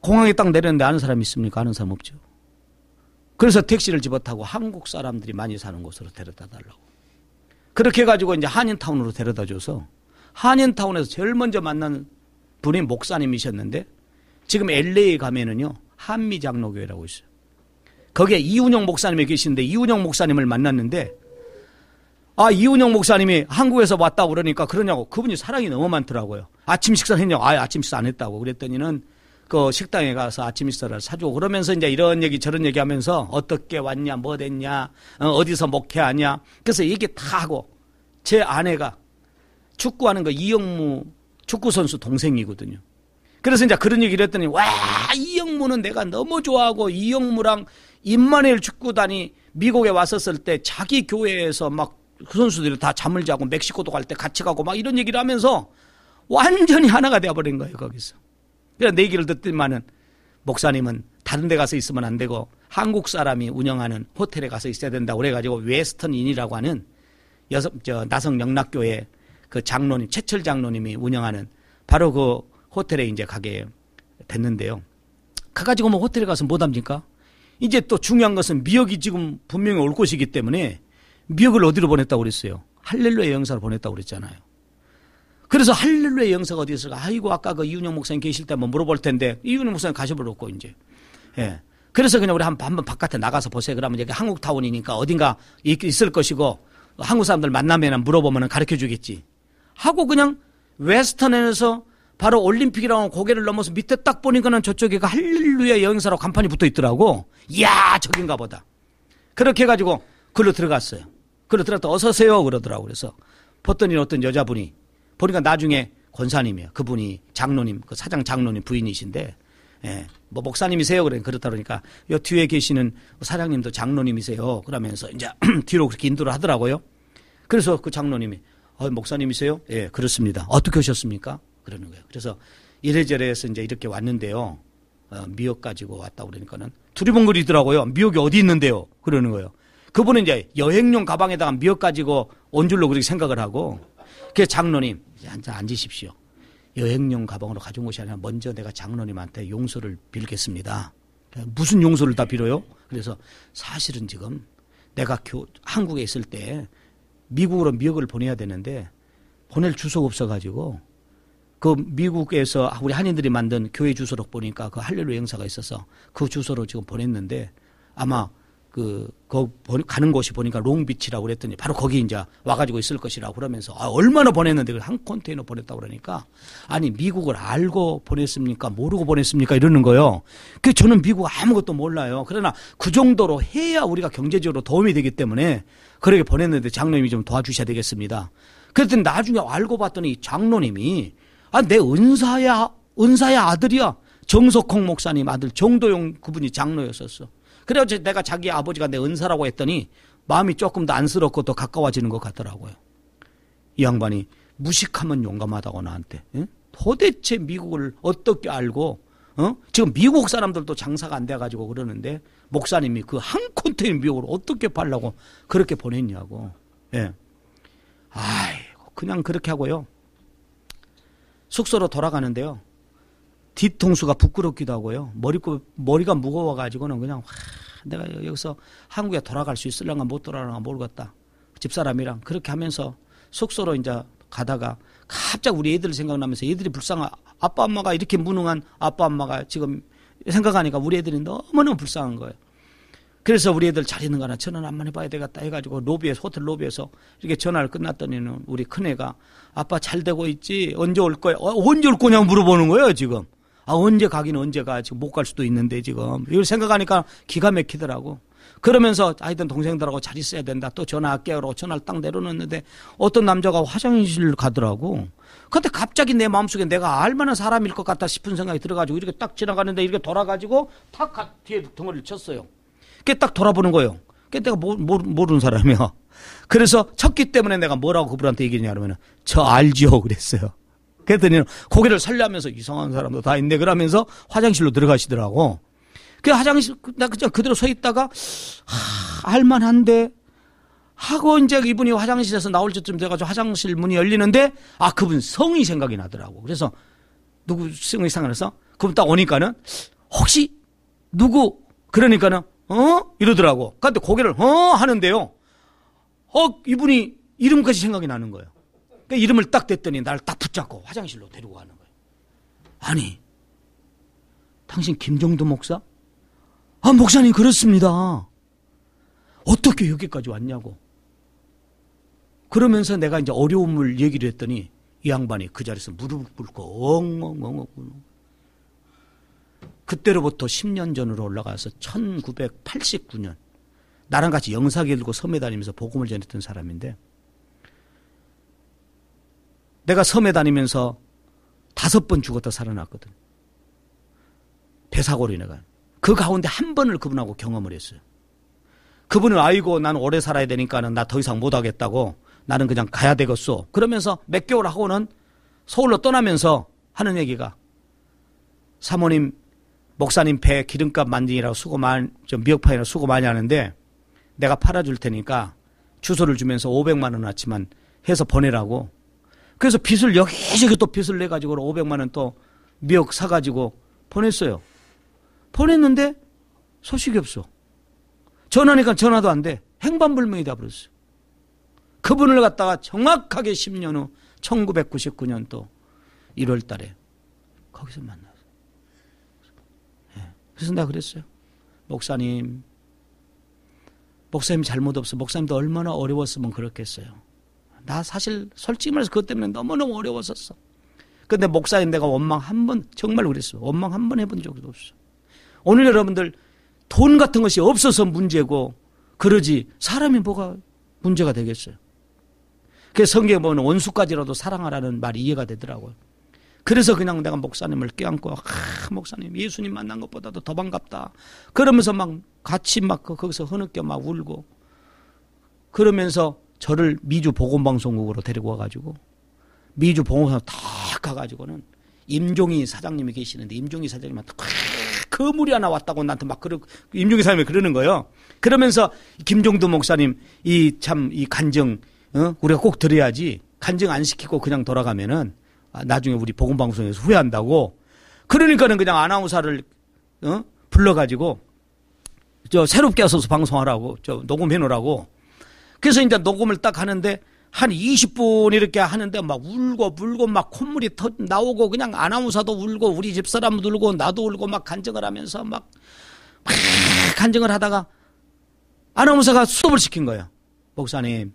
공항에 딱 내렸는데 아는 사람 있습니까? 아는 사람 없죠. 그래서 택시를 집어타고 한국 사람들이 많이 사는 곳으로 데려다 달라고. 그렇게 해가지고 이제 한인타운으로 데려다 줘서 한인타운에서 제일 먼저 만난 분이 목사님이셨는데 지금 LA 에 가면은요 한미 장로교회라고 있어요. 거기에 이운영 목사님이 계시는데 이운영 목사님을 만났는데 아 이운영 목사님이 한국에서 왔다 그러니까 그러냐고 그분이 사랑이 너무 많더라고요. 아침 식사 했냐고 아 아침 식사 안 했다고 그랬더니는 그 식당에 가서 아침 식사를 사주고 그러면서 이제 이런 얘기 저런 얘기 하면서 어떻게 왔냐 뭐 됐냐 어, 디서 목회하냐 그래서 얘기 다 하고 제 아내가 축구하는 거 이영무 축구 선수 동생이거든요. 그래서 이제 그런 얘기를 했더니 와 이영무는 내가 너무 좋아하고 이영무랑 임마네엘 축구단이 미국에 왔었을 때 자기 교회에서 막 그 선수들이 다 잠을 자고 멕시코도 갈 때 같이 가고 막 이런 얘기를 하면서 완전히 하나가 되어버린 거예요 거기서. 그냥 그러니까 내 얘기를 듣더만은 목사님은 다른 데 가서 있으면 안 되고 한국 사람이 운영하는 호텔에 가서 있어야 된다고 그래가지고 웨스턴인이라고 하는 여성, 저, 나성 영락교회 그 장로님, 최철 장로님이 운영하는 바로 그 호텔에 이제 가게 됐는데요. 가가지고 뭐 호텔에 가서 못 뭐 합니까? 이제 또 중요한 것은 미역이 지금 분명히 올 곳이기 때문에 미역을 어디로 보냈다고 그랬어요? 할렐루야 여행사로 보냈다고 그랬잖아요. 그래서 할렐루야 영사가 어디 있을까? 아이고, 아까 그 이윤영 목사님 계실 때 한번 물어볼 텐데, 이윤영 목사님 가셔버렸고, 이제. 예. 그래서 그냥 우리 한번, 한번 바깥에 나가서 보세요. 그러면 여기 한국타운이니까 어딘가 있을 것이고, 한국 사람들 만나면 물어보면 가르쳐 주겠지. 하고 그냥 웨스턴에서 바로 올림픽이라고 고개를 넘어서 밑에 딱 보니까는 저쪽에가 그 할렐루야 여행사로 간판이 붙어 있더라고. 이야, 저긴가 보다. 그렇게 해가지고 글로 들어갔어요. 글로 들어갔다 어서세요 그러더라고. 그래서 봤더니 어떤 여자분이 보니까 나중에 권사님이에요. 그분이 장로님, 그 사장 장로님 부인이신데, 예, 뭐 목사님이세요. 그래 그렇다 그러니까 요 뒤에 계시는 사장님도 장로님이세요. 그러면서 이제 뒤로 그렇게 인도를 하더라고요. 그래서 그 장로님이 어, 목사님이세요? 예, 그렇습니다. 어떻게 오셨습니까? 그러는 거예요. 그래서 이래저래 해서 이제 이렇게 왔는데요. 어, 미역 가지고 왔다 그러니까는 두리번거리더라고요. 미역이 어디 있는데요? 그러는 거예요. 그분은 이제 여행용 가방에다가 미역 가지고 온 줄로 그렇게 생각을 하고 그 장로님 앉아 앉으십시오. 여행용 가방으로 가져온 것이 아니라 먼저 내가 장로님한테 용서를 빌겠습니다. 무슨 용서를 다 빌어요? 그래서 사실은 지금 내가 교, 한국에 있을 때 미국으로 미역을 보내야 되는데 보낼 주소가 없어가지고 그 미국에서 우리 한인들이 만든 교회 주소록 보니까 그할렐루 행사가 있어서 그 주소로 지금 보냈는데 아마 그, 거, 가는 곳이 보니까 롱비치라고 그랬더니 바로 거기 이제 와가지고 있을 것이라고 그러면서 아, 얼마나 보냈는데 그걸 한 컨테이너 보냈다고 그러니까 아니, 미국을 알고 보냈습니까? 모르고 보냈습니까? 이러는 거요. 그 저는 미국 아무것도 몰라요. 그러나 그 정도로 해야 우리가 경제적으로 도움이 되기 때문에 그렇게 보냈는데 장로님이 좀 도와주셔야 되겠습니다. 그랬더니 나중에 알고 봤더니 장로님이 아, 내 은사야, 은사야 아들이야. 정석홍 목사님 아들 정도용 그분이 장로였었어. 그래야 내가 자기 아버지가 내 은사라고 했더니 마음이 조금 더 안쓰럽고 더 가까워지는 것 같더라고요. 이 양반이 무식하면 용감하다고 나한테. 응? 도대체 미국을 어떻게 알고 어? 지금 미국 사람들도 장사가 안 돼가지고 그러는데 목사님이 그 한 콘테인 미국을 어떻게 팔라고 그렇게 보냈냐고. 예. 아이고 그냥 그렇게 하고요. 숙소로 돌아가는데요. 뒤통수가 부끄럽기도 하고요. 머리고 머리가 무거워 가지고는 그냥 와, 내가 여기서 한국에 돌아갈 수 있을랑가 못 돌아가나 모르겠다. 집사람이랑 그렇게 하면서 숙소로 이제 가다가 갑자기 우리 애들 생각나면서 애들이 불쌍한 아빠 엄마가 이렇게 무능한 아빠 엄마가 지금 생각하니까 우리 애들이 너무너무 불쌍한 거예요. 그래서 우리 애들 잘 있는가 나 전화를 한번 해봐야 되겠다 해가지고 로비에 서 호텔 로비에서 이렇게 전화를 끝났더니는 우리 큰애가 아빠 잘 되고 있지 언제 올 거야 어, 언제 올 거냐고 물어보는 거예요 지금 아, 언제 가긴 언제 가. 지금 못갈 수도 있는데 지금. 이걸 생각하니까 기가 막히더라고. 그러면서 하여튼 동생들하고 잘 있어야 된다. 또 전화할게요. 라고 전화를 딱 내려놓는데 어떤 남자가 화장실 을 가더라고. 그때 갑자기 내 마음속에 내가 알만한 사람일 것 같다 싶은 생각이 들어가지고 이렇게 딱 지나가는데 이렇게 돌아가지고 탁 뒤에 덩어리를 쳤어요. 그게 딱 돌아보는 거예요. 그게 내가 모, 모, 모르는 사람이야. 그래서 쳤기 때문에 내가 뭐라고 그분한테 얘기했냐 그러면 저 알지요 그랬어요. 그랬더니 고개를 살려하면서 이상한 사람도 다 있네 그러면서 화장실로 들어가시더라고. 그 화장실 나 그냥 그대로 서 있다가 하, 알만한데 하고 이제 이분이 화장실에서 나올 때쯤 돼가지고 화장실 문이 열리는데 아 그분 성이 생각이 나더라고. 그래서 누구 성이 상관해서 그분 딱 오니까는 혹시 누구 그러니까는 어 이러더라고. 그런데 고개를 어 하는데요. 어 이분이 이름까지 생각이 나는 거예요. 그 이름을 딱 댔더니 날 딱 붙잡고 화장실로 데리고 가는 거예요. 아니, 당신 김정도 목사? 아, 목사님 그렇습니다. 어떻게 여기까지 왔냐고. 그러면서 내가 이제 어려움을 얘기를 했더니 이 양반이 그 자리에서 무릎을 꿇고 엉엉엉엉 엉 그때로부터 10년 전으로 올라가서 1989년 나랑 같이 영사 길고 섬에 다니면서 복음을 전했던 사람인데 내가 섬에 다니면서 다섯 번 죽었다 살아났거든. 배사고로 인해가. 그 가운데 한 번을 그분하고 경험을 했어요. 그분을 아이고 난 오래 살아야 되니까는 나 더 이상 못 하겠다고 나는 그냥 가야 되겠소. 그러면서 몇 개월 하고는 서울로 떠나면서 하는 얘기가 사모님 목사님 배 기름값 만지이라고 수고 많이 좀 미역파이나 수고 많이 하는데 내가 팔아줄 테니까 주소를 주면서 500만 원왔지만 해서 보내라고 그래서 빚을 여기저기 또 빚을 내가지고 500만 원 또 미역 사가지고 보냈어요. 보냈는데 소식이 없어. 전화니까 전화도 안 돼. 행방불명이다 그랬어. 그분을 갖다가 정확하게 10년 후 1999년도 1월 달에 거기서 만났어요. 예. 그래서 나 그랬어요. 목사님, 목사님 잘못 없어. 목사님도 얼마나 어려웠으면 그렇겠어요. 나 사실 솔직히 말해서 그것 때문에 너무너무 어려웠었어. 근데 목사인 내가 원망 한 번, 정말 그랬어. 원망 한 번 해본 적도 없어. 오늘 여러분들 돈 같은 것이 없어서 문제고 그러지 사람이 뭐가 문제가 되겠어요. 그래서 성경에 보면 원수까지라도 사랑하라는 말이 이해가 되더라고요. 그래서 그냥 내가 목사님을 껴안고 아, 목사님 예수님 만난 것보다도 더 반갑다. 그러면서 막 같이 막 거기서 흐느껴 막 울고 그러면서 저를 미주 보건방송국으로 데리고 와가지고 미주 보건방송 탁 가가지고는 임종희 사장님이 계시는데 임종희 사장님한테 그물이 하나 왔다고 나한테 막 그러 임종희 사장님이 그러는 거예요. 그러면서 김종두 목사님 이 참이 이 간증 어? 우리가 꼭 드려야지 간증 안 시키고 그냥 돌아가면은 아, 나중에 우리 보건방송에서 후회한다고 그러니까는 그냥 아나운서를 어? 불러가지고 저 새롭게 와서 방송하라고 저 녹음해 놓으라고 그래서 이제 녹음을 딱 하는데 한 20분 이렇게 하는데 막 울고 불고 막 콧물이 터 나오고 그냥 아나운서도 울고 우리 집사람도 울고 나도 울고 막 간증을 하면서 막, 막 간증을 하다가 아나운서가 수업을 시킨 거예요. 목사님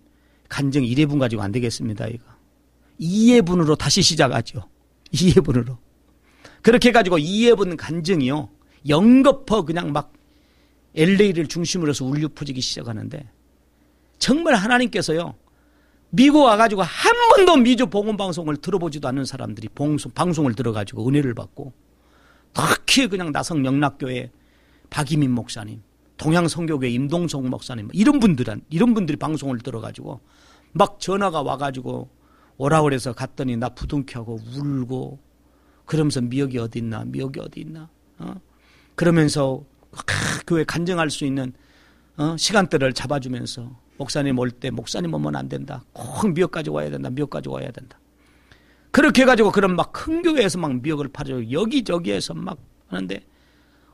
간증 1회분 가지고 안 되겠습니다 이거. 2회분으로 다시 시작하죠. 2회분으로. 그렇게 해가지고 2회분 간증이요. 영겁퍼 그냥 막 LA를 중심으로 해서 울려 퍼지기 시작하는데 정말 하나님께서요. 미국 와가지고 한 번도 미주 복음방송을 들어보지도 않는 사람들이 봉수, 방송을 들어가지고 은혜를 받고 특히 그냥 나성 영락교회 박이민 목사님, 동양성교회 교 임동성 목사님 이런 분들한 이런 분들이 방송을 들어가지고 막 전화가 와가지고 오라 그래서 갔더니 나 부둥켜고 울고 그러면서 미역이 어디 있나 미역이 어디 있나 어? 그러면서 아, 교회 간증할 수 있는 어? 시간대를 잡아주면서 목사님 올 때 목사님 오면 안 된다. 꼭 미역 가지고 와야 된다. 미역 가지고 와야 된다. 그렇게 해가지고 그런 막 큰 교회에서 막 미역을 팔아요. 여기저기에서 막 하는데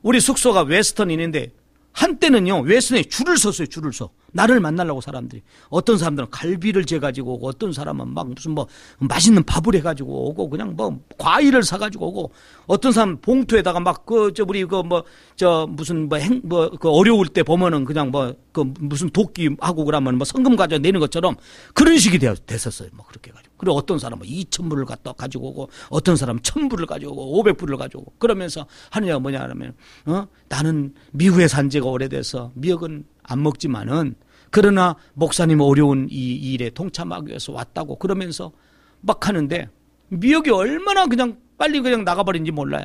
우리 숙소가 웨스턴인인데 한때는요 웨스턴에 줄을 섰어요. 줄을 서. 나를 만나려고 사람들이 어떤 사람들은 갈비를 재 가지고 오고 어떤 사람은 막 무슨 뭐 맛있는 밥을 해 가지고 오고 그냥 뭐 과일을 사 가지고 오고 어떤 사람 봉투에다가 막 그 저 우리 그 뭐 저 무슨 뭐 행 뭐 그 어려울 때 보면은 그냥 뭐 그 무슨 도끼 하고 그러면 뭐 성금 가져 내는 것처럼 그런 식이 되어 됐었어요. 뭐 그렇게 해 가지고. 그리고 어떤 사람은 2천 불을 갖다 가지고 오고 어떤 사람 1천 불을 가지고 오고 500불을 가지고 오고 그러면서 하느냐 뭐냐 하면 어 나는 미국에 산 지가 오래돼서 미역은 안 먹지만은 그러나 목사님 어려운 이 일에 동참하기 위해서 왔다고 그러면서 막 하는데 미역이 얼마나 그냥 빨리 그냥 나가버린지 몰라요.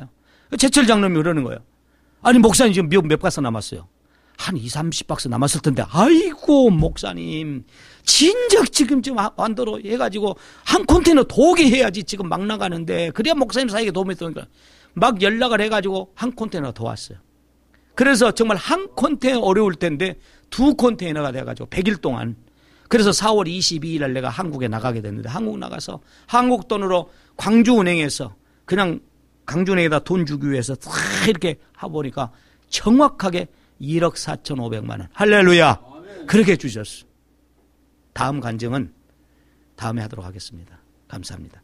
제철 장로님이 그러는 거예요. 아니 목사님 지금 미역 몇 박스 남았어요? 한 2, 30박스 남았을 텐데 아이고 목사님 진작 지금 지금 완도로 해가지고 한콘테이너 독이 해야지 지금 막 나가는데 그래야 목사님 사이에 도움이 되니까 막 연락을 해가지고 한콘테이너 도왔어요. 그래서 정말 한 컨테이너 어려울 텐데 두 컨테이너가 돼가지고 100일 동안 그래서 4월 22일 날 내가 한국에 나가게 됐는데 한국 나가서 한국 돈으로 광주은행에서 그냥 광주은행에다 돈 주기 위해서 탁 이렇게 하보니까 정확하게 1억 4천5백만 원. 할렐루야. 그렇게 주셨어. 다음 간증은 다음에 하도록 하겠습니다. 감사합니다.